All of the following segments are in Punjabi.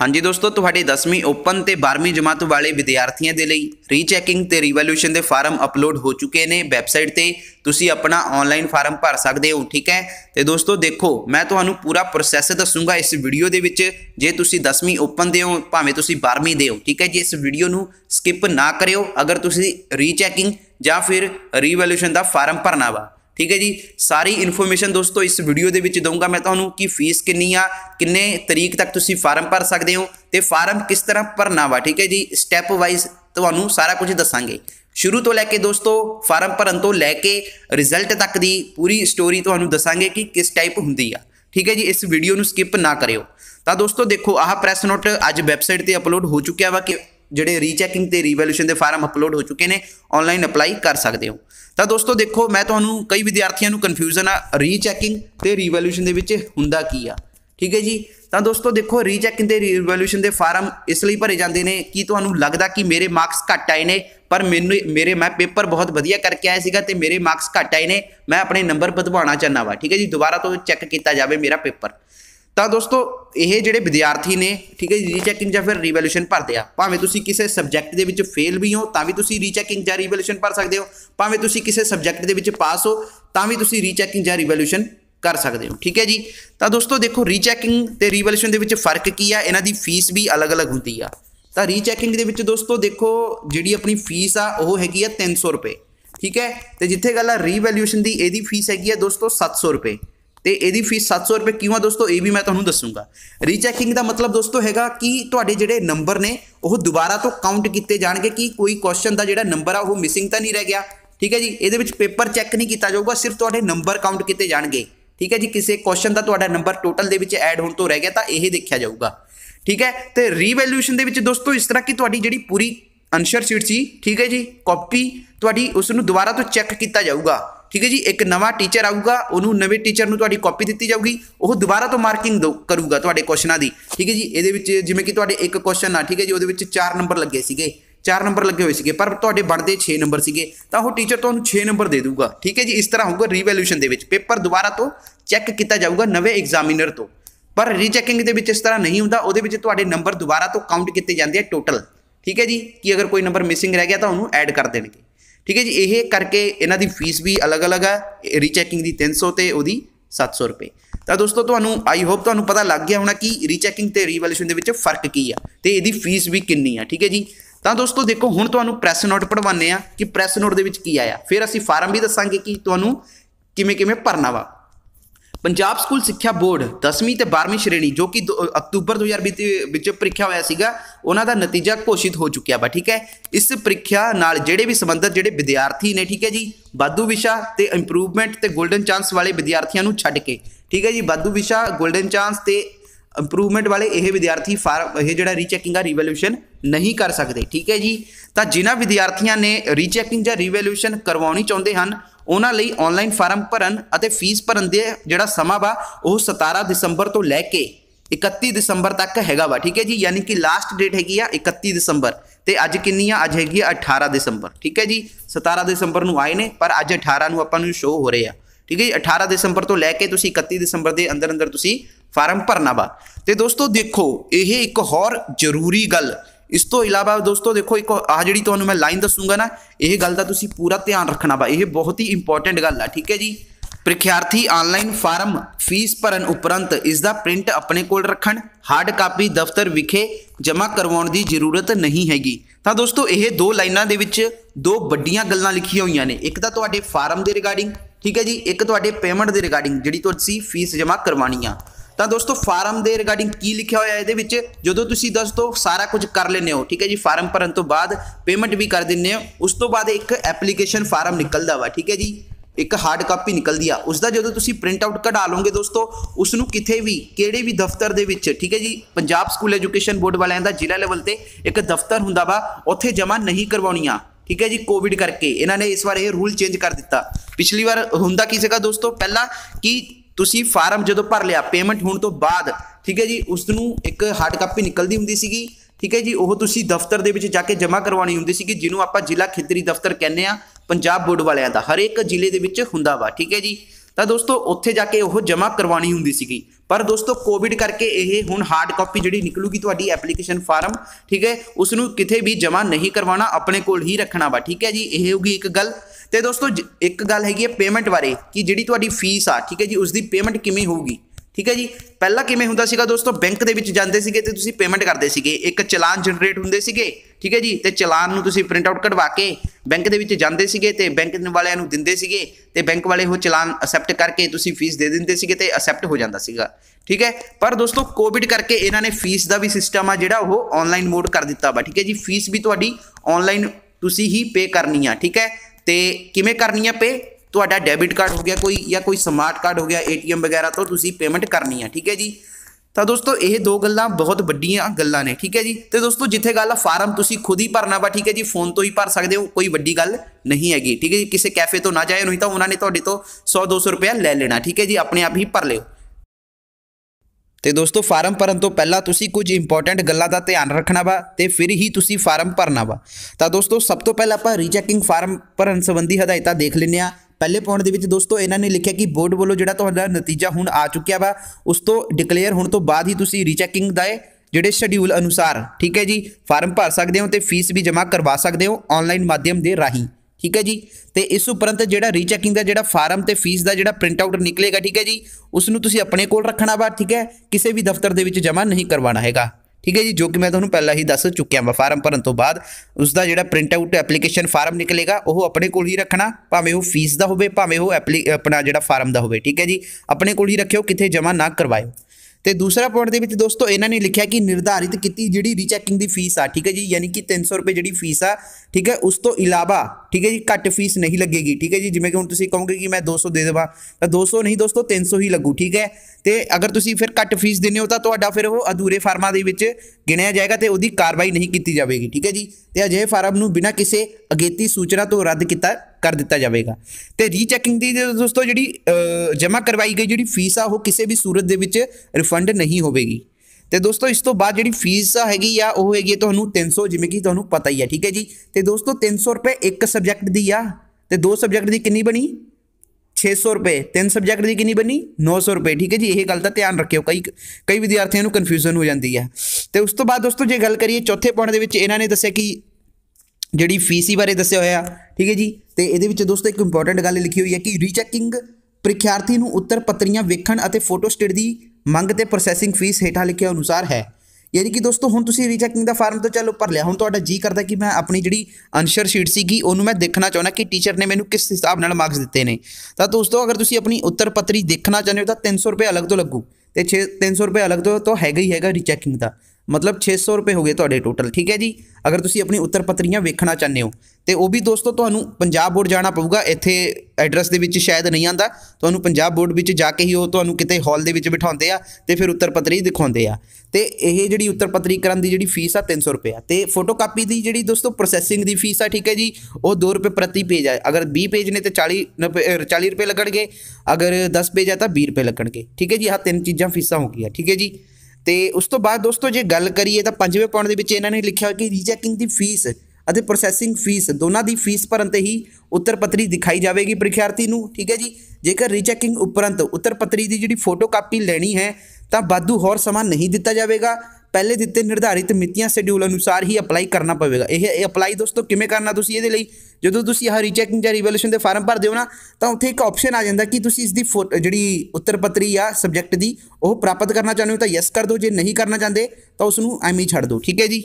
ਹਾਂਜੀ ਦੋਸਤੋ ਤੁਹਾਡੇ 10ਵੀਂ ਓਪਨ ਤੇ 12ਵੀਂ ਜਮਾਤ ਵਾਲੇ ਵਿਦਿਆਰਥੀਆਂ ਦੇ ਲਈ ਰੀਚੈਕਿੰਗ ਤੇ ਰੀਵੈਲੂਏਸ਼ਨ ਦੇ ਫਾਰਮ ਅਪਲੋਡ ਹੋ ਚੁੱਕੇ ਨੇ ਵੈਬਸਾਈਟ ਤੇ ਤੁਸੀਂ ਆਪਣਾ ਆਨਲਾਈਨ ਫਾਰਮ ਭਰ ਸਕਦੇ ਹੋ ਠੀਕ ਹੈ ਤੇ ਦੋਸਤੋ ਦੇਖੋ ਮੈਂ ਤੁਹਾਨੂੰ ਪੂਰਾ ਪ੍ਰੋਸੈਸ ਦੱਸੂਗਾ ਇਸ ਵੀਡੀਓ ਦੇ ਵਿੱਚ ਜੇ ਤੁਸੀਂ 10ਵੀਂ ਓਪਨ ਦੇ ਹੋ ਭਾਵੇਂ ਤੁਸੀਂ 12ਵੀਂ ਦੇ ਹੋ ਠੀਕ ਹੈ ਜੇ ਇਸ ਵੀਡੀਓ ਨੂੰ ਸਕਿਪ ਨਾ ਕਰਿਓ ਅਗਰ ਤੁਸੀਂ ਰੀਚੈਕਿੰਗ ਜਾਂ ਫਿਰ ਰੀਵੈਲੂਏਸ਼ਨ ਦਾ ਫਾਰਮ ਭਰਨਾ ਵਾ ਠੀਕ ਹੈ ਜੀ ਸਾਰੀ ਇਨਫੋਰਮੇਸ਼ਨ ਦੋਸਤੋ ਇਸ ਵੀਡੀਓ ਦੇ ਵਿੱਚ ਦਊਂਗਾ ਮੈਂ ਤੁਹਾਨੂੰ ਕਿ ਫੀਸ ਕਿੰਨੀ ਆ ਕਿੰਨੇ ਤਰੀਕ ਤੱਕ ਤੁਸੀਂ ਫਾਰਮ ਭਰ ਸਕਦੇ ਹੋ ਤੇ ਫਾਰਮ ਕਿਸ ਤਰ੍ਹਾਂ ਭਰਨਾ ਵਾ ਠੀਕ ਹੈ ਜੀ ਸਟੈਪ ਵਾਈਜ਼ ਤੁਹਾਨੂੰ ਸਾਰਾ ਕੁਝ ਦੱਸਾਂਗੇ ਸ਼ੁਰੂ ਤੋਂ ਲੈ ਕੇ ਦੋਸਤੋ ਫਾਰਮ ਭਰਨ ਤੋਂ ਲੈ ਕੇ ਰਿਜ਼ਲਟ ਤੱਕ ਦੀ ਪੂਰੀ ਸਟੋਰੀ ਤੁਹਾਨੂੰ ਦੱਸਾਂਗੇ ਕਿ ਕਿਸ ਟਾਈਪ ਹੁੰਦੀ ਆ ਠੀਕ ਹੈ ਜੀ ਇਸ ਵੀਡੀਓ ਨੂੰ ਸਕਿਪ ਨਾ ਕਰਿਓ ਤਾਂ ਦੋਸਤੋ ਦੇਖੋ ਆਹ ਪ੍ਰੈਸ ਨੋਟ ਅੱਜ ਵੈਬਸਾਈਟ ਤੇ ਅਪਲੋਡ ਹੋ ਚੁੱਕਿਆ ਵਾ ਕਿ ਜਿਹੜੇ ਰੀਚੈਕਿੰਗ ਤੇ ਰੀਵੈਲੂਏਸ਼ਨ ਦੇ ਫਾਰਮ ਅਪਲੋਡ ਹੋ ਚੁੱਕੇ ਨੇ ਆਨਲਾਈਨ ਅਪਲਾਈ ਕਰ ਸਕਦੇ ਹੋ ਤਾਂ ਦੋਸਤੋ ਦੇਖੋ ਮੈਂ ਤੁਹਾਨੂੰ ਕਈ ਵਿਦਿਆਰਥੀਆਂ ਨੂੰ ਕਨਫਿਊਜ਼ਨ ਆ ਰੀਚੈਕਿੰਗ ਤੇ ਰੀਵੈਲੂਏਸ਼ਨ ਦੇ ਵਿੱਚ ਹੁੰਦਾ ਕੀ ਆ ਠੀਕ ਹੈ ਜੀ ਤਾਂ ਦੋਸਤੋ ਦੇਖੋ ਰੀਚੈਕਿੰਗ ਤੇ ਰੀਵੈਲੂਏਸ਼ਨ ਦੇ ਫਾਰਮ ਇਸ ਲਈ ਭਰੇ ਜਾਂਦੇ ਨੇ ਕਿ ਤੁਹਾਨੂੰ ਲੱਗਦਾ ਕਿ ਮੇਰੇ ਮਾਰਕਸ ਘੱਟ ਆਏ ਨੇ ਪਰ ਮੈਨੂੰ ਮੇਰੇ ਮੈਂ ਪੇਪਰ ਬਹੁਤ ਵਧੀਆ ਕਰਕੇ ਆਇਆ ਸੀਗਾ ਤੇ ਮੇਰੇ ਮਾਰਕਸ ਘੱਟ ਆਏ ਨੇ ਮੈਂ ਆਪਣੇ ਨੰਬਰ ਵਧਵਾਉਣਾ ਚਾਹਨਾ ਵਾ ਠੀਕ ਹੈ ਜੀ ਦੁਬਾਰਾ ਤੋਂ ਚੈੱਕ ਕੀਤਾ ਜਾਵੇ ਮੇਰਾ ਪੇਪਰ ਤਾਂ ਦੋਸਤੋ ਇਹ ਜਿਹੜੇ ਵਿਦਿਆਰਥੀ ਨੇ ਠੀਕ ਹੈ ਰੀਚੈਕਿੰਗ ਜਾਂ ਫਿਰ ਰੀਵੈਲੂਸ਼ਨ ਭਰਦੇ ਆ ਭਾਵੇਂ ਤੁਸੀਂ ਕਿਸੇ ਸਬਜੈਕਟ ਦੇ ਵਿੱਚ ਫੇਲ ਵੀ ਹੋ ਤਾਂ ਵੀ ਤੁਸੀਂ ਰੀਚੈਕਿੰਗ ਜਾਂ ਰੀਵੈਲੂਸ਼ਨ ਭਰ ਸਕਦੇ ਹੋ ਭਾਵੇਂ ਤੁਸੀਂ ਕਿਸੇ ਸਬਜੈਕਟ ਦੇ ਵਿੱਚ ਪਾਸ ਹੋ ਤਾਂ ਵੀ ਤੁਸੀਂ ਰੀਚੈਕਿੰਗ ਜਾਂ ਰੀਵੈਲੂਸ਼ਨ ਕਰ ਸਕਦੇ ਹੋ ਠੀਕ ਹੈ ਜੀ ਤਾਂ ਦੋਸਤੋ ਦੇਖੋ ਰੀਚੈਕਿੰਗ ਤੇ ਰੀਵੈਲੂਸ਼ਨ ਦੇ ਵਿੱਚ ਫਰਕ ਕੀ ਆ ਇਹਨਾਂ ਦੀ ਫੀਸ ਵੀ ਅਲੱਗ-ਅਲੱਗ ਹੁੰਦੀ ਆ ਤਾਂ ਰੀਚੈਕਿੰਗ ਦੇ ਵਿੱਚ ਦੋਸਤੋ ਦੇਖੋ ਜਿਹੜੀ ਆਪਣੀ ਫੀਸ ਆ ਉਹ ਹੈਗੀ ਆ 300 ਰੁਪਏ ਠੀਕ ਹੈ ਤੇ ਜਿੱਥੇ ਗੱਲ ਆ ਰੀਵੈਲੂਸ਼ਨ ਦੀ ਇਹਦੀ ਫੀਸ ਹੈਗੀ ਆ ਦੋਸਤੋ 700 ਰੁਪਏ ਤੇ ਇਹਦੀ ਫੀਸ 700 ਰੁਪਏ ਕਿਉਂ ਆ ਦੋਸਤੋ ਇਹ ਵੀ ਮੈਂ ਤੁਹਾਨੂੰ ਦੱਸੂਗਾ ਰੀਚੈਕਿੰਗ ਦਾ ਮਤਲਬ ਦੋਸਤੋ ਹੈਗਾ ਕਿ ਤੁਹਾਡੇ ਜਿਹੜੇ ਨੰਬਰ ਨੇ ਉਹ ਦੁਬਾਰਾ ਤੋਂ ਕਾਊਂਟ ਕੀਤੇ ਜਾਣਗੇ ਕਿ ਕੋਈ ਕੁਐਸਚਨ ਦਾ ਜਿਹੜਾ ਨੰਬਰ ਆ ਉਹ ਮਿਸਿੰਗ ਤਾਂ ਨਹੀਂ ਰਹਿ ਗਿਆ ਠੀਕ ਹੈ ਜੀ ਇਹਦੇ ਵਿੱਚ ਪੇਪਰ ਚੈੱਕ ਨਹੀਂ ਕੀਤਾ ਜਾਊਗਾ ਸਿਰਫ ਤੁਹਾਡੇ ਨੰਬਰ ਕਾਊਂਟ ਕੀਤੇ ਜਾਣਗੇ ਠੀਕ ਹੈ ਜੀ ਕਿਸੇ ਕੁਐਸਚਨ ਦਾ ਤੁਹਾਡਾ ਨੰਬਰ ਟੋਟਲ ਦੇ ਵਿੱਚ ਐਡ ਹੋਣ ਤੋਂ ਰਹਿ ਗਿਆ ਤਾਂ ਇਹ ਦੇਖਿਆ ਜਾਊਗਾ ਠੀਕ ਹੈ ਤੇ ਰੀਵੈਲਿਊਸ਼ਨ ਦੇ ਵਿੱਚ ਦੋਸਤੋ ਇਸ ਤਰ੍ਹਾਂ ਕਿ ਤੁਹਾਡੀ ਜਿਹੜੀ ਪੂਰੀ ਅਨਸ਼ਰ ਸ਼ੀਟ ਸੀ ਠੀਕ ਹੈ ਜੀ ਕਾਪੀ ਤੁਹਾਡੀ ਉਸ ਨੂੰ ਦੁਬਾਰਾ ਤੋਂ ਚੈੱਕ ਕੀਤਾ ਜਾਊਗਾ ਠੀਕ ਹੈ ਜੀ ਇੱਕ ਨਵਾਂ ਟੀਚਰ ਆਊਗਾ ਉਹਨੂੰ ਨਵੇਂ ਟੀਚਰ ਨੂੰ ਤੁਹਾਡੀ ਕਾਪੀ ਦਿੱਤੀ ਜਾਊਗੀ ਉਹ ਦੁਬਾਰਾ ਤੋਂ ਮਾਰਕਿੰਗ ਕਰੂਗਾ ਤੁਹਾਡੇ ਕੁਐਸਚਨਾਂ ਦੀ ਠੀਕ ਹੈ ਜੀ ਇਹਦੇ ਵਿੱਚ ਜਿਵੇਂ ਕਿ ਤੁਹਾਡੇ ਇੱਕ ਕੁਐਸਚਨ ਆ ਠੀਕ ਹੈ ਜੀ ਉਹਦੇ ਵਿੱਚ 4 ਨੰਬਰ ਲੱਗੇ ਸੀਗੇ 4 ਨੰਬਰ ਲੱਗੇ ਹੋਏ ਸੀਗੇ ਪਰ ਤੁਹਾਡੇ ਬਣਦੇ 6 ਨੰਬਰ ਸੀਗੇ ਤਾਂ ਉਹ ਟੀਚਰ ਤੁਹਾਨੂੰ 6 ਨੰਬਰ ਦੇ ਦੂਗਾ ਠੀਕ ਹੈ ਜੀ ਇਸ ਤਰ੍ਹਾਂ ਹੋਊਗਾ ਰੀਵੈਲੂਸ਼ਨ ਦੇ ਵਿੱਚ ਪੇਪਰ ਦੁਬਾਰਾ ਤੋਂ ਚੈੱਕ ਕੀਤਾ ਜਾਊਗਾ ਨਵੇਂ ਐਗਜ਼ਾਮੀਨਰ ਤੋਂ ਪਰ ਰੀਚੈਕਿੰਗ ਦੇ ਵਿੱਚ ਇਸ ਤਰ੍ਹਾਂ ਨਹੀਂ ਹੁੰਦਾ ਉਹਦੇ ਵਿੱਚ ਤੁਹਾਡੇ ਨੰਬਰ ਦੁਬਾਰਾ ਤੋਂ ਕਾਊਂਟ ਕੀਤੇ ਜਾਂਦੇ ਆ ਟੋਟਲ ਠੀਕ ਹੈ ਜੀ ਕਿ ਅਗਰ ਕੋਈ ਨੰਬਰ ਮਿਸਿੰਗ ਰਹਿ ਗਿਆ ਤਾਂ ਉਹਨੂੰ ਐਡ ਕਰ ਦੇਣਗੇ ਠੀਕ ਹੈ ਜੀ ਇਹ ਕਰਕੇ ਇਹਨਾਂ ਦੀ ਫੀਸ ਵੀ ਅਲੱਗ-ਅਲੱਗ ਹੈ ਰੀਚੈਕਿੰਗ ਦੀ 300 ਤੇ ਉਹਦੀ 700 ਰੁਪਏ ਤਾਂ ਦੋਸਤੋ ਤੁਹਾਨੂੰ ਆਈ ਹੋਪ ਤੁਹਾਨੂੰ ਪਤਾ ਲੱਗ ਗਿਆ ਹੋਣਾ ਕਿ ਰੀਚੈਕਿੰਗ ਤੇ ਰੀਵੈਲੂਸ਼ਨ ਦੇ ਵਿੱਚ ਫਰਕ ਕੀ ਆ ਤੇ ਇਹਦੀ ਫੀਸ ਵੀ ਕਿੰਨੀ ਆ ਠੀਕ ਹੈ ਜੀ ਤਾਂ ਦੋਸਤੋ ਦੇਖੋ ਹੁਣ ਤੁਹਾਨੂੰ ਪ੍ਰੈਸ ਨੋਟ ਪੜਵਾਉਂਦੇ ਆ ਕਿ ਪ੍ਰੈਸ ਨੋਟ ਦੇ ਵਿੱਚ ਕੀ ਆਇਆ ਫਿਰ ਅਸੀਂ ਫਾਰਮ ਵੀ ਦੱਸਾਂਗੇ ਕਿ ਤੁਹਾਨੂੰ ਕਿਵੇਂ ਕਿਵੇਂ ਭਰਨਾ ਵਾ ਪੰਜਾਬ ਸਕੂਲ ਸਿੱਖਿਆ ਬੋਰਡ 10ਵੀਂ ਤੇ 12ਵੀਂ ਸ਼੍ਰੇਣੀ ਜੋ ਕਿ ਅਕਤੂਬਰ 2020 ਵਿੱਚ ਪ੍ਰੀਖਿਆ ਹੋਇਆ ਸੀਗਾ ਉਹਨਾਂ ਦਾ ਨਤੀਜਾ ਘੋਸ਼ਿਤ ਹੋ ਚੁੱਕਿਆ ਵਾ ਠੀਕ ਹੈ ਇਸ ਪ੍ਰੀਖਿਆ ਨਾਲ ਜਿਹੜੇ ਵੀ ਸੰਬੰਧਤ ਜਿਹੜੇ ਵਿਦਿਆਰਥੀ ਨੇ ਠੀਕ ਹੈ ਜੀ ਬਾਦੂ ਵਿਸ਼ਾ ਤੇ ਇੰਪਰੂਵਮੈਂਟ ਤੇ 골ਡਨ ਚਾਂਸ ਵਾਲੇ ਵਿਦਿਆਰਥੀਆਂ ਨੂੰ ਛੱਡ ਕੇ ਠੀਕ ਹੈ ਜੀ ਬਾਦੂ ਵਿਸ਼ਾ 골ਡਨ ਚਾਂਸ ਤੇ ਇੰਪਰੂਵਮੈਂਟ ਵਾਲੇ ਇਹ ਵਿਦਿਆਰਥੀ ਇਹ ਜਿਹੜਾ ਰੀਚੈਕਿੰਗ ਆ ਰੀਵੈਲੂਸ਼ਨ ਨਹੀਂ ਕਰ ਸਕਦੇ ਠੀਕ ਹੈ ਜੀ ਤਾਂ ਜਿਨ੍ਹਾਂ ਵਿਦਿਆਰਥੀਆਂ ਨੇ ਰੀਚੈਕਿੰਗ ਜਾਂ ਰੀਵੈਲੂਸ਼ਨ ਕਰਵਾਉਣੀ ਚਾਹੁੰਦੇ ਹਨ ਉਹਨਾਂ ਲਈ ਆਨਲਾਈਨ ਫਾਰਮ ਭਰਨ ਅਤੇ ਫੀਸ ਭਰਨ ਦੇ ਜਿਹੜਾ ਸਮਾਂ ਵਾ ਉਹ 17 ਦਸੰਬਰ ਤੋਂ ਲੈ ਕੇ 31 ਦਸੰਬਰ ਤੱਕ ਹੈਗਾ ਵਾ ਠੀਕ ਹੈ ਜੀ ਯਾਨੀ ਕਿ ਲਾਸਟ ਡੇਟ ਹੈਗੀ ਆ 31 ਦਸੰਬਰ ਤੇ ਅੱਜ ਕਿੰਨੀ ਆ ਅੱਜ ਹੈਗੀ ਆ 18 ਦਸੰਬਰ ਠੀਕ ਹੈ ਜੀ 17 ਦਸੰਬਰ ਨੂੰ ਆਏ ਨੇ ਪਰ ਅੱਜ 18 ਨੂੰ ਆਪਾਂ ਨੂੰ ਸ਼ੋਅ ਹੋ ਰਹੇ ਆ ਠੀਕ ਹੈ ਜੀ 18 ਦਸੰਬਰ ਤੋਂ ਲੈ ਕੇ ਤੁਸੀਂ 31 ਦਸੰਬਰ ਦੇ ਅੰਦਰ ਅੰਦਰ ਤੁਸੀਂ ਫਾਰਮ ਭਰਨਾ ਵਾ ਤੇ ਦੋਸਤੋ ਦੇਖੋ ਇਹ ਇੱਕ ਹੋਰ ਜ਼ਰੂਰੀ ਗੱਲ ਇਸ ਤੋਂ ਇਲਾਵਾ ਦੋਸਤੋ ਦੇਖੋ ਇੱਕ ਆ ਜਿਹੜੀ ਤੁਹਾਨੂੰ ਮੈਂ ਲਾਈਨ ਦੱਸੂਗਾ ਨਾ ਇਹ ਗੱਲ ਦਾ ਤੁਸੀਂ ਪੂਰਾ ਧਿਆਨ ਰੱਖਣਾ ਬਾ ਇਹ ਬਹੁਤ ਹੀ ਇੰਪੋਰਟੈਂਟ ਗੱਲ ਆ ਠੀਕ ਹੈ ਜੀ ਪ੍ਰੀਖਿਆਰਥੀ ਆਨਲਾਈਨ ਫਾਰਮ ਫੀਸ ਭਰਨ ਉਪਰੰਤ ਇਸ ਦਾ ਪ੍ਰਿੰਟ ਆਪਣੇ ਕੋਲ ਰੱਖਣ ਹਾਰਡ ਕਾਪੀ ਦਫ਼ਤਰ ਵਿਖੇ ਜਮ੍ਹਾਂ ਕਰਵਾਉਣ ਦੀ ਜ਼ਰੂਰਤ ਨਹੀਂ ਹੈਗੀ ਤਾਂ ਦੋਸਤੋ ਇਹ ਦੋ ਲਾਈਨਾਂ ਦੇ ਵਿੱਚ ਦੋ ਵੱਡੀਆਂ ਗੱਲਾਂ ਲਿਖੀਆਂ ਹੋਈਆਂ ਨੇ ਇੱਕ ਤਾਂ ਤੁਹਾਡੇ ਫਾਰਮ ਦੇ ਰਿਗਾਰਡਿੰਗ ਠੀਕ ਹੈ ਜੀ ਇੱਕ ਤੁਹਾਡੇ ਪੇਮੈਂਟ ਦੇ ਰਿਗਾਰਡਿੰਗ ਜਿਹੜੀ ਤੁਸੀਂ ਫੀਸ ਜਮ੍ਹਾਂ ਕਰਵਾਣੀ ਆ ਤਾਂ ਦੋਸਤੋ ਫਾਰਮ ਦੇ ਰਿਗਾਰਡਿੰਗ ਕੀ ਲਿਖਿਆ ਹੋਇਆ ਇਹਦੇ ਵਿੱਚ ਜਦੋਂ ਤੁਸੀਂ ਦੋਸਤੋ ਸਾਰਾ ਕੁਝ ਕਰ ਲੈਨੇ ਹੋ ਠੀਕ ਹੈ ਜੀ ਫਾਰਮ ਭਰਨ ਤੋਂ ਬਾਅਦ ਪੇਮੈਂਟ ਵੀ ਕਰ ਦਿੰਨੇ ਹੋ ਉਸ ਤੋਂ ਬਾਅਦ ਇੱਕ ਐਪਲੀਕੇਸ਼ਨ ਫਾਰਮ ਨਿਕਲਦਾ ਵਾ ਠੀਕ ਹੈ ਜੀ ਇੱਕ ਹਾਰਡ ਕਾਪੀ ਨਿਕਲਦੀ ਆ ਉਸ ਦਾ ਜਦੋਂ ਤੁਸੀਂ ਪ੍ਰਿੰਟ ਆਊਟ ਕਢਾ ਲਓਗੇ ਦੋਸਤੋ ਉਸ ਨੂੰ ਕਿਤੇ ਵੀ ਕਿਹੜੇ ਵੀ ਦਫ਼ਤਰ ਦੇ ਵਿੱਚ ਠੀਕ ਹੈ ਜੀ ਪੰਜਾਬ ਸਕੂਲ ਐਜੂਕੇਸ਼ਨ ਬੋਰਡ ਵਾਲਿਆਂ ਦਾ ਜ਼ਿਲ੍ਹਾ ਲੈਵਲ ਤੇ ਇੱਕ ਦਫ਼ਤਰ ਹੁੰਦਾ ਵਾ ਉੱਥੇ ਜਮ੍ਹਾਂ ਨਹੀਂ ਕਰਵਾਉਣੀਆਂ ਠੀਕ ਹੈ ਜੀ ਕੋਵਿਡ ਕਰਕੇ ਇਹਨਾਂ ਨੇ ਇਸ ਵਾਰ ਇਹ ਰੂਲ ਚੇਂਜ ਕਰ ਦਿੱਤਾ ਪਿਛਲੀ ਵਾਰ ਹੁੰਦਾ ਕੀ ਸੀਗਾ ਦੋਸਤੋ ਪਹਿਲਾਂ ਕਿ ਤੁਸੀਂ ਫਾਰਮ ਜਦੋਂ ਭਰ ਲਿਆ ਪੇਮੈਂਟ ਹੋਣ ਤੋਂ ਬਾਅਦ ਠੀਕ ਹੈ ਜੀ ਉਸ ਨੂੰ ਇੱਕ ਹਾਰਡ ਕਾਪੀ ਨਿਕਲਦੀ ਹੁੰਦੀ ਸੀਗੀ ਠੀਕ ਹੈ ਜੀ ਉਹ ਤੁਸੀਂ ਦਫ਼ਤਰ ਦੇ ਵਿੱਚ ਜਾ ਕੇ ਜਮ੍ਹਾਂ ਕਰਵਾਉਣੀ ਹੁੰਦੀ ਸੀਗੀ ਜਿਹਨੂੰ ਆਪਾਂ ਜ਼ਿਲ੍ਹਾ ਖੇਤਰੀ ਦਫ਼ਤਰ ਕਹਿੰਦੇ ਆ ਪੰਜਾਬ ਬੋਰਡ ਵਾਲਿਆਂ ਦਾ ਹਰੇਕ ਜ਼ਿਲ੍ਹੇ ਦੇ ਵਿੱਚ ਹੁੰਦਾ ਵਾ ਠੀਕ ਹੈ ਜੀ ਤਾਂ ਦੋਸਤੋ ਉੱਥੇ ਜਾ ਕੇ ਉਹ ਜਮ੍ਹਾਂ ਕਰਵਾਉਣੀ ਹੁੰਦੀ ਸੀਗੀ ਪਰ ਦੋਸਤੋ ਕੋਵਿਡ ਕਰਕੇ ਇਹ ਹੁਣ ਹਾਰਡ ਕਾਪੀ ਜਿਹੜੀ ਨਿਕਲੂਗੀ ਤੁਹਾਡੀ ਐਪਲੀਕੇਸ਼ਨ ਫਾਰਮ ਠੀਕ ਹੈ ਉਸ ਨੂੰ ਕਿਤੇ ਵੀ ਜਮ੍ਹਾਂ ਨਹੀਂ ਕਰਵਾਉਣਾ ਆਪਣੇ ਕੋਲ ਹੀ ਰੱਖਣਾ ਵਾ ਠੀਕ ਹੈ ਜੀ ਇਹ ਹੋਗੀ ਇੱਕ ਗੱਲ ਤੇ ਦੋਸਤੋ ਇੱਕ ਗੱਲ ਹੈਗੀ ਹੈ ਪੇਮੈਂਟ ਬਾਰੇ ਕਿ ਜਿਹੜੀ ਤੁਹਾਡੀ ਫੀਸ ਆ ਠੀਕ ਹੈ ਜੀ ਉਸ ਦੀ ਪੇਮੈਂਟ ਕਿਵੇਂ ਹੋਊਗੀ ਠੀਕ ਹੈ ਜੀ ਪਹਿਲਾਂ ਕਿਵੇਂ ਹੁੰਦਾ ਸੀਗਾ ਦੋਸਤੋ ਬੈਂਕ ਦੇ ਵਿੱਚ ਜਾਂਦੇ ਸੀਗੇ ਤੇ ਤੁਸੀਂ ਪੇਮੈਂਟ ਕਰਦੇ ਸੀਗੇ ਇੱਕ ਚਲਾਨ ਜਨਰੇਟ ਹੁੰਦੇ ਸੀਗੇ ਠੀਕ ਹੈ ਜੀ ਤੇ ਚਲਾਨ ਨੂੰ ਤੁਸੀਂ ਪ੍ਰਿੰਟ ਆਊਟ ਕਢਵਾ ਕੇ ਬੈਂਕ ਦੇ ਵਿੱਚ ਜਾਂਦੇ ਸੀਗੇ ਤੇ ਬੈਂਕ ਵਾਲਿਆਂ ਨੂੰ ਦਿੰਦੇ ਸੀਗੇ ਤੇ ਬੈਂਕ ਵਾਲੇ ਉਹ ਚਲਾਨ ਅਸੈਪਟ ਕਰਕੇ ਤੁਸੀਂ ਫੀਸ ਦੇ ਦਿੰਦੇ ਸੀਗੇ ਤੇ ਅਸੈਪਟ ਹੋ ਜਾਂਦਾ ਸੀਗਾ ਠੀਕ ਹੈ ਪਰ ਦੋਸਤੋ ਕੋਵਿਡ ਕਰਕੇ ਇਹਨਾਂ ਨੇ ਫੀਸ ਦਾ ਵੀ ਸਿਸਟਮ ਆ ਜਿਹੜਾ ਉਹ ਆਨਲਾਈਨ ਮੋਡ ਕਰ ਦਿੱਤਾ ਵਾ ਠੀਕ ਹੈ ਜੀ ਫੀਸ ਵੀ ਤੁਹਾਡੀ ਆਨਲਾਈਨ ਤੁਸੀਂ ਹੀ ਪੇ ਕਰਨੀ ਆ ਠੀਕ ਹੈ ਤੇ ਕਿਵੇਂ ਕਰਨੀ ਆ ਪੇ ਤੁਹਾਡਾ ਡੈਬਿਟ ਕਾਰਡ ਹੋ ਗਿਆ ਕੋਈ ਜਾਂ ਕੋਈ ਸਮਾਰਟ ਕਾਰਡ ਹੋ ਗਿਆ ਏਟੀਐਮ ਵਗੈਰਾ ਤੋਂ ਤੁਸੀਂ ਪੇਮੈਂਟ ਕਰਨੀ ਆ ਠੀਕ ਹੈ ਜੀ ਤਾਂ ਦੋਸਤੋ ਇਹ ਦੋ ਗੱਲਾਂ ਬਹੁਤ ਵੱਡੀਆਂ ਗੱਲਾਂ ਨੇ ਠੀਕ ਹੈ ਜੀ ਤੇ ਦੋਸਤੋ ਜਿੱਥੇ ਗੱਲ ਫਾਰਮ ਤੁਸੀਂ ਖੁਦ ਹੀ ਭਰਨਾ ਵਾ ਠੀਕ ਹੈ ਜੀ ਫੋਨ ਤੋਂ ਹੀ ਭਰ ਸਕਦੇ ਹੋ ਕੋਈ ਵੱਡੀ ਗੱਲ ਨਹੀਂ ਹੈਗੀ ਠੀਕ ਹੈ ਜੀ ਕਿਸੇ ਕੈਫੇ ਤੋਂ ਨਾ ਜਾਇਓ ਨਹੀਂ ਤਾਂ ਉਹਨਾਂ ਨੇ ਤੁਹਾਡੇ ਤੋਂ 100 200 ਰੁਪਏ ਲੈ ਲੈਣਾ ਠੀਕ ਹੈ ਜੀ ਆਪਣੇ ਆਪ ਹੀ ਭਰ ਲਿਓ ਤੇ ਦੋਸਤੋ ਫਾਰਮ ਭਰਨ ਤੋਂ ਪਹਿਲਾਂ ਤੁਸੀਂ ਕੁਝ ਇੰਪੋਰਟੈਂਟ ਗੱਲਾਂ ਦਾ ਧਿਆਨ ਰੱਖਣਾ ਵਾ ਤੇ ਫਿਰ ਹੀ ਤੁਸੀਂ ਫਾਰਮ ਭਰਨਾ ਵਾ ਤਾਂ ਦੋਸਤੋ ਸਭ ਤੋਂ ਪਹਿਲਾਂ ਆਪਾਂ ਰੀਚੈਕਿੰਗ ਫਾਰਮ ਭਰਨ ਸੰਬੰਧੀ ਹਦਾਇਤਾਂ ਦੇਖ ਲੈਂਦੇ ਆ ਪਹਿਲੇ ਪੁਆਇੰਟ ਦੇ ਵਿੱਚ ਦੋਸਤੋ ਇਹਨਾਂ ਨੇ ਲਿਖਿਆ ਕਿ ਬੋਰਡ ਵੱਲੋਂ ਜਿਹੜਾ ਤੁਹਾਡਾ ਨਤੀਜਾ ਹੁਣ ਆ ਚੁੱਕਿਆ ਵਾ ਉਸ ਤੋਂ ਡਿਕਲੇਅਰ ਹੋਣ ਤੋਂ ਬਾਅਦ ਹੀ ਤੁਸੀਂ ਰੀਚੈਕਿੰਗ ਦਾ ਜਿਹੜੇ ਸ਼ਡਿਊਲ ਅਨੁਸਾਰ ਠੀਕ ਹੈ ਜੀ ਫਾਰਮ ਭਰ ਸਕਦੇ ਹੋ ਤੇ ਫੀਸ ਵੀ ਜਮ੍ਹਾਂ ਕਰਵਾ ਸਕਦੇ ਹੋ ਆਨਲਾਈਨ ਮਾਧਿਅਮ ਦੇ ਰਾਹੀਂ ਠੀਕ ਹੈ ਜੀ ਤੇ ਇਸ ਉਪਰੰਤ ਜਿਹੜਾ ਰੀਚੈਕਿੰਗ ਦਾ ਜਿਹੜਾ ਫਾਰਮ ਤੇ ਫੀਸ ਦਾ ਜਿਹੜਾ ਪ੍ਰਿੰਟ ਆਊਟ ਨਿਕਲੇਗਾ ਠੀਕ ਹੈ ਜੀ ਉਸ ਨੂੰ ਤੁਸੀਂ ਆਪਣੇ ਕੋਲ ਰੱਖਣਾ ਬਾਅਦ ਠੀਕ ਹੈ ਕਿਸੇ ਵੀ ਦਫ਼ਤਰ ਦੇ ਵਿੱਚ ਜਮ੍ਹਾਂ ਨਹੀਂ ਕਰਵਾਉਣਾ ਹੈਗਾ ਠੀਕ ਹੈ ਜੀ ਜੋ ਕਿ ਮੈਂ ਤੁਹਾਨੂੰ ਪਹਿਲਾਂ ਹੀ ਦੱਸ ਚੁੱਕਿਆ ਹਾਂ ਫਾਰਮ ਭਰਨ ਤੋਂ ਬਾਅਦ ਉਸ ਦਾ ਜਿਹੜਾ ਪ੍ਰਿੰਟ ਆਊਟ ਐਪਲੀਕੇਸ਼ਨ ਫਾਰਮ ਨਿਕਲੇਗਾ ਉਹ ਆਪਣੇ ਕੋਲ ਹੀ ਰੱਖਣਾ ਭਾਵੇਂ ਉਹ ਫੀਸ ਦਾ ਹੋਵੇ ਭਾਵੇਂ ਉਹ ਆਪਣਾ ਜਿਹੜਾ ਫਾਰਮ ਦਾ ਹੋਵੇ ਠੀਕ ਹੈ ਜੀ ਆਪਣੇ ਕੋਲ ਹੀ ਰੱਖਿਓ ਕਿਤੇ ਜਮ੍ਹਾਂ ਨਾ ਕਰਵਾਇਓ ਤੇ ਦੂਸਰਾ ਪੁਆਇੰਟ ਦੇ ਵਿੱਚ ਦੋਸਤੋ ਇਹਨਾਂ ਨੇ ਲਿਖਿਆ ਕਿ ਨਿਰਧਾਰਿਤ ਕੀਤੀ ਜਿਹੜੀ ਰੀਚੈਕਿੰਗ ਦੀ ਫੀਸ ਆ ਠੀਕ ਹੈ ਜੀ ਯਾਨੀ ਕਿ 300 ਰੁਪਏ ਜਿਹੜੀ ਫੀਸ ਆ ਠੀਕ ਹੈ ਉਸ ਤੋਂ ਇਲਾਵਾ ਠੀਕ ਹੈ ਜੀ ਘੱਟ ਫੀਸ ਨਹੀਂ ਲੱਗੇਗੀ ਠੀਕ ਹੈ ਜੀ ਜਿਵੇਂ ਕਿ ਹੁਣ ਤੁਸੀਂ ਕਹੋਗੇ ਕਿ ਮੈਂ 200 ਦੇ ਦੇਵਾਂ ਤਾਂ 200 ਨਹੀਂ ਦੋਸਤੋ 300 ਹੀ ਲੱਗੂ ਠੀਕ ਹੈ ਤੇ ਅਗਰ ਤੁਸੀਂ ਫਿਰ ਘੱਟ ਫੀਸ ਦਿੰਦੇ ਹੋ ਤਾਂ ਤੁਹਾਡਾ ਫਿਰ ਉਹ ਅਧੂਰੇ ਫਾਰਮਾਂ ਦੇ ਵਿੱਚ ਗਿਣਿਆ ਜਾਏਗਾ ਤੇ ਉਹਦੀ ਕਾਰਵਾਈ ਨਹੀਂ ਕੀਤੀ ਜਾਵੇਗੀ ਠੀਕ ਹੈ ਜੀ ਤੇ ਅਜੇ ਫਾਰਮ ਨੂੰ ਬਿਨਾਂ ਕਿਸੇ ਅਗੇਤੀ ਸੂਚਨਾ ਤੋਂ ਰੱਦ ਕੀਤਾ ਕਰ ਦਿੱਤਾ ਜਾਵੇਗਾ ਤੇ ਰੀਚੈਕਿੰਗ ਦੀ ਦੋਸਤੋ ਜਿਹੜੀ ਜਮ੍ਹਾਂ ਕਰਵਾਈ ਗਈ ਜਿਹੜੀ ਫੀਸ ਆ ਉਹ ਕਿਸੇ ਵੀ ਸੂਰਤ ਦੇ ਵਿੱਚ ਰਿਫੰਡ ਨਹੀਂ ਹੋਵੇਗੀ ਤੇ ਦੋਸਤੋ ਇਸ ਤੋਂ ਬਾਅਦ ਜਿਹੜੀ ਫੀਸ ਹੈਗੀ ਆ ਉਹ ਹੈਗੀ ਤੁਹਾਨੂੰ 300 ਜਿਵੇਂ ਕਿ ਤੁਹਾਨੂੰ ਪਤਾ ਹੀ ਆ ਠੀਕ ਹੈ ਜੀ ਤੇ ਦੋਸਤੋ 300 ਰੁਪਏ ਇੱਕ ਸਬਜੈਕਟ ਦੀ ਆ ਤੇ ਦੋ ਸਬਜੈਕਟ ਦੀ ਕਿੰਨੀ ਬਣੀ 600 ਰੁਪਏ ਤਿੰਨ ਸਬਜੈਕਟ ਦੀ ਕਿੰਨੀ ਬਣੀ 900 ਰੁਪਏ ਠੀਕ ਹੈ ਜੀ ਇਹ ਗੱਲ ਦਾ ਧਿਆਨ ਰੱਖਿਓ ਕਈ ਕਈ ਵਿਦਿਆਰਥੀਆਂ ਨੂੰ ਕਨਫਿਊਜ਼ਨ ਹੋ ਜਾਂਦੀ ਹੈ ਤੇ ਉਸ ਤੋਂ ਬਾਅਦ ਦੋਸਤੋ ਜੇ ਗੱਲ ਕਰੀਏ ਚੌਥੇ ਪੁਆਇੰਟ ਦੇ ਵਿੱਚ ਇਹਨਾਂ ਨੇ ਦੱਸਿਆ ਕਿ ਜਿਹੜੀ ਫੀਸ ਬਾਰੇ ਦੱਸਿਆ ਹੋਇਆ ਠੀਕ ਹੈ ਜੀ ਤੇ ਇਹਦੇ ਵਿੱਚ ਦੋਸਤੋ ਇੱਕ ਇੰਪੋਰਟੈਂਟ ਗੱਲ ਲਿਖੀ ਹੋਈ ਹੈ ਕਿ ਰੀਚੈਕਿੰਗ ਪ੍ਰੀਖਿਆਰਥੀ ਨੂੰ ਉੱਤਰ ਪੱਤਰੀਆਂ ਵੇਖਣ ਅਤੇ ਫੋਟੋ ਸਟੇਟ ਦੀ ਮੰਗ ਤੇ ਪ੍ਰੋਸੈਸਿੰਗ ਫੀਸ ਹੇਠਾਂ ਲਿਖਿਆ ਅਨੁਸਾਰ ਹੈ ਯਾਨੀ ਕਿ ਦੋਸਤੋ ਹੁਣ ਤੁਸੀਂ ਰੀਚੈਕਿੰਗ ਦਾ ਫਾਰਮ ਤਾਂ ਚਲੋ ਭਰ ਲਿਆ ਹੁਣ ਤੁਹਾਡਾ ਜੀ ਕਰਦਾ ਕਿ ਮੈਂ ਆਪਣੀ ਜਿਹੜੀ ਅਨਸ਼ਰ ਸ਼ੀਟ ਸੀਗੀ ਉਹਨੂੰ ਮੈਂ ਦੇਖਣਾ ਚਾਹੁੰਦਾ ਕਿ ਟੀਚਰ ਨੇ ਮੈਨੂੰ ਕਿਸ ਹਿਸਾਬ ਨਾਲ ਮਾਰਕਸ ਦਿੱਤੇ ਨੇ ਤਾਂ ਦੋਸਤੋ ਅਗਰ ਤੁਸੀਂ ਆਪਣੀ ਉੱਤਰ ਪੱਤਰੀ ਦੇਖਣਾ ਚਾਹੁੰਦੇ ਹੋ ਤਾਂ 300 ਰੁਪਏ ਅਲੱਗ ਤੋਂ ਲੱਗੂ ਤੇ 6 300 ਰੁਪਏ ਅਲੱਗ ਤੋਂ ਤਾਂ ਹੈਗਾ ਹੀ ਹੈਗਾ ਰੀਚੈਕਿੰਗ ਦਾ ਮਤਲਬ 600 ਰੁਪਏ ਹੋ ਗਏ ਤੁਹਾਡੇ ਟੋਟਲ ਠੀਕ ਹੈ ਜੀ ਅਗਰ ਤੁਸੀਂ ਆਪਣੀ ਉੱਤਰ ਪੱਤਰੀਆਂ ਵੇਖਣਾ ਚਾਹੁੰਦੇ ਹੋ ਤੇ ਉਹ ਵੀ ਦੋਸਤੋ ਤੁਹਾਨੂੰ ਪੰਜਾਬ ਬੋਰਡ ਜਾਣਾ ਪਊਗਾ ਇੱਥੇ ਐਡਰੈਸ ਦੇ ਵਿੱਚ ਸ਼ਾਇਦ ਨਹੀਂ ਆਂਦਾ ਤੁਹਾਨੂੰ ਪੰਜਾਬ ਬੋਰਡ ਵਿੱਚ ਜਾ ਕੇ ਹੀ ਉਹ ਤੁਹਾਨੂੰ ਕਿਤੇ ਹਾਲ ਦੇ ਵਿੱਚ ਬਿਠਾਉਂਦੇ ਆ ਤੇ ਫਿਰ ਉੱਤਰ ਪੱਤਰੀ ਦਿਖਾਉਂਦੇ ਆ ਤੇ ਇਹ ਜਿਹੜੀ ਉੱਤਰ ਪੱਤਰੀ ਕਰਨ ਦੀ ਜਿਹੜੀ ਫੀਸ ਆ 300 ਰੁਪਏ ਆ ਤੇ ਫੋਟੋਕਾਪੀ ਦੀ ਜਿਹੜੀ ਦੋਸਤੋ ਪ੍ਰੋਸੈਸਿੰਗ ਦੀ ਫੀਸ ਆ ਠੀਕ ਹੈ ਜੀ ਉਹ 2 ਰੁਪਏ ਪ੍ਰਤੀ ਪੇਜ ਆ ਅਗਰ 20 ਪੇਜ ਨੇ ਤੇ 40 40 ਰੁਪਏ ਲੱਗਣਗੇ ਅਗਰ 10 ਪੇਜ ਆ ਤਾਂ 20 ਰੁਪਏ ਲੱਗਣਗੇ ਠੀਕ ਹੈ ਜੀ ਆਹ ਤਿੰਨ ਚੀਜ਼ਾਂ ਫੀਸਾਂ ਹੋ ਗਈਆਂ ਠੀਕ ਹੈ ਜੀ ਤੇ ਉਸ ਤੋਂ ਬਾਅਦ ਦੋਸਤੋ ਜੇ ਗੱਲ ਕਰੀਏ ਤਾਂ ਪੰਜਵੇਂ ਪੁਆਇੰਟ ਦੇ ਵਿੱਚ ਇਹਨਾਂ ਨੇ ਲਿਖਿਆ ਕਿ ਰੀਚੈਕਿੰਗ ਦੀ ਫੀਸ ਅਤੇ ਪ੍ਰੋਸੈਸਿੰਗ ਫੀਸ ਦੋਨਾਂ ਦੀ ਫੀਸ ਭਰਨ ਤੇ ਹੀ ਉੱਤਰ ਪੱਤਰੀ ਦਿਖਾਈ ਜਾਵੇਗੀ ਪ੍ਰੀਖਿਆਰਥੀ ਨੂੰ ਠੀਕ ਹੈ ਜੀ ਜੇਕਰ ਰੀਚੈਕਿੰਗ ਉਪਰੰਤ ਉੱਤਰ ਪੱਤਰੀ ਦੀ ਜਿਹੜੀ ਫੋਟੋ ਕਾਪੀ ਲੈਣੀ ਹੈ ਤਾਂ ਬਾਦੂ ਹੋਰ ਸਮਾਂ ਨਹੀਂ ਦਿੱਤਾ ਜਾਵੇਗਾ ਪਹਿਲੇ ਦਿੱਤੇ ਨਿਰਧਾਰਿਤ ਮਿਤੀਆਂ ਸ਼ੈਡਿਊਲ ਅਨੁਸਾਰ ਹੀ ਅਪਲਾਈ ਕਰਨਾ ਪਵੇਗਾ ਇਹ ਅਪਲਾਈ ਦੋਸਤੋ ਕਿਵੇਂ ਕਰਨਾ ਤੁਸੀਂ ਇਹਦੇ ਲਈ ਜਦੋਂ ਤੁਸੀਂ ਆਹ ਰੀਚੈਕਿੰਗ ਜਾਂ ਰਿਵੈਲੂਸ਼ਨ ਦੇ ਫਾਰਮ ਭਰਦੇ ਹੋ ਨਾ ਤਾਂ ਉੱਥੇ ਇੱਕ ਆਪਸ਼ਨ ਆ ਜਾਂਦਾ ਕਿ ਤੁਸੀਂ ਇਸ ਦੀ ਜਿਹੜੀ ਉੱਤਰ ਪੱਤਰੀ ਆ ਸਬਜੈਕਟ ਦੀ ਉਹ ਪ੍ਰਾਪਤ ਕਰਨਾ ਚਾਹੁੰਦੇ ਹੋ ਤਾਂ ਯੈਸ ਕਰ ਦਿਓ ਜੇ ਨਹੀਂ ਕਰਨਾ ਚਾਹੁੰਦੇ ਤਾਂ ਉਸ ਨੂੰ ਐਵੇਂ ਹੀ ਛੱਡ ਦਿਓ ਠੀਕ ਹੈ ਜੀ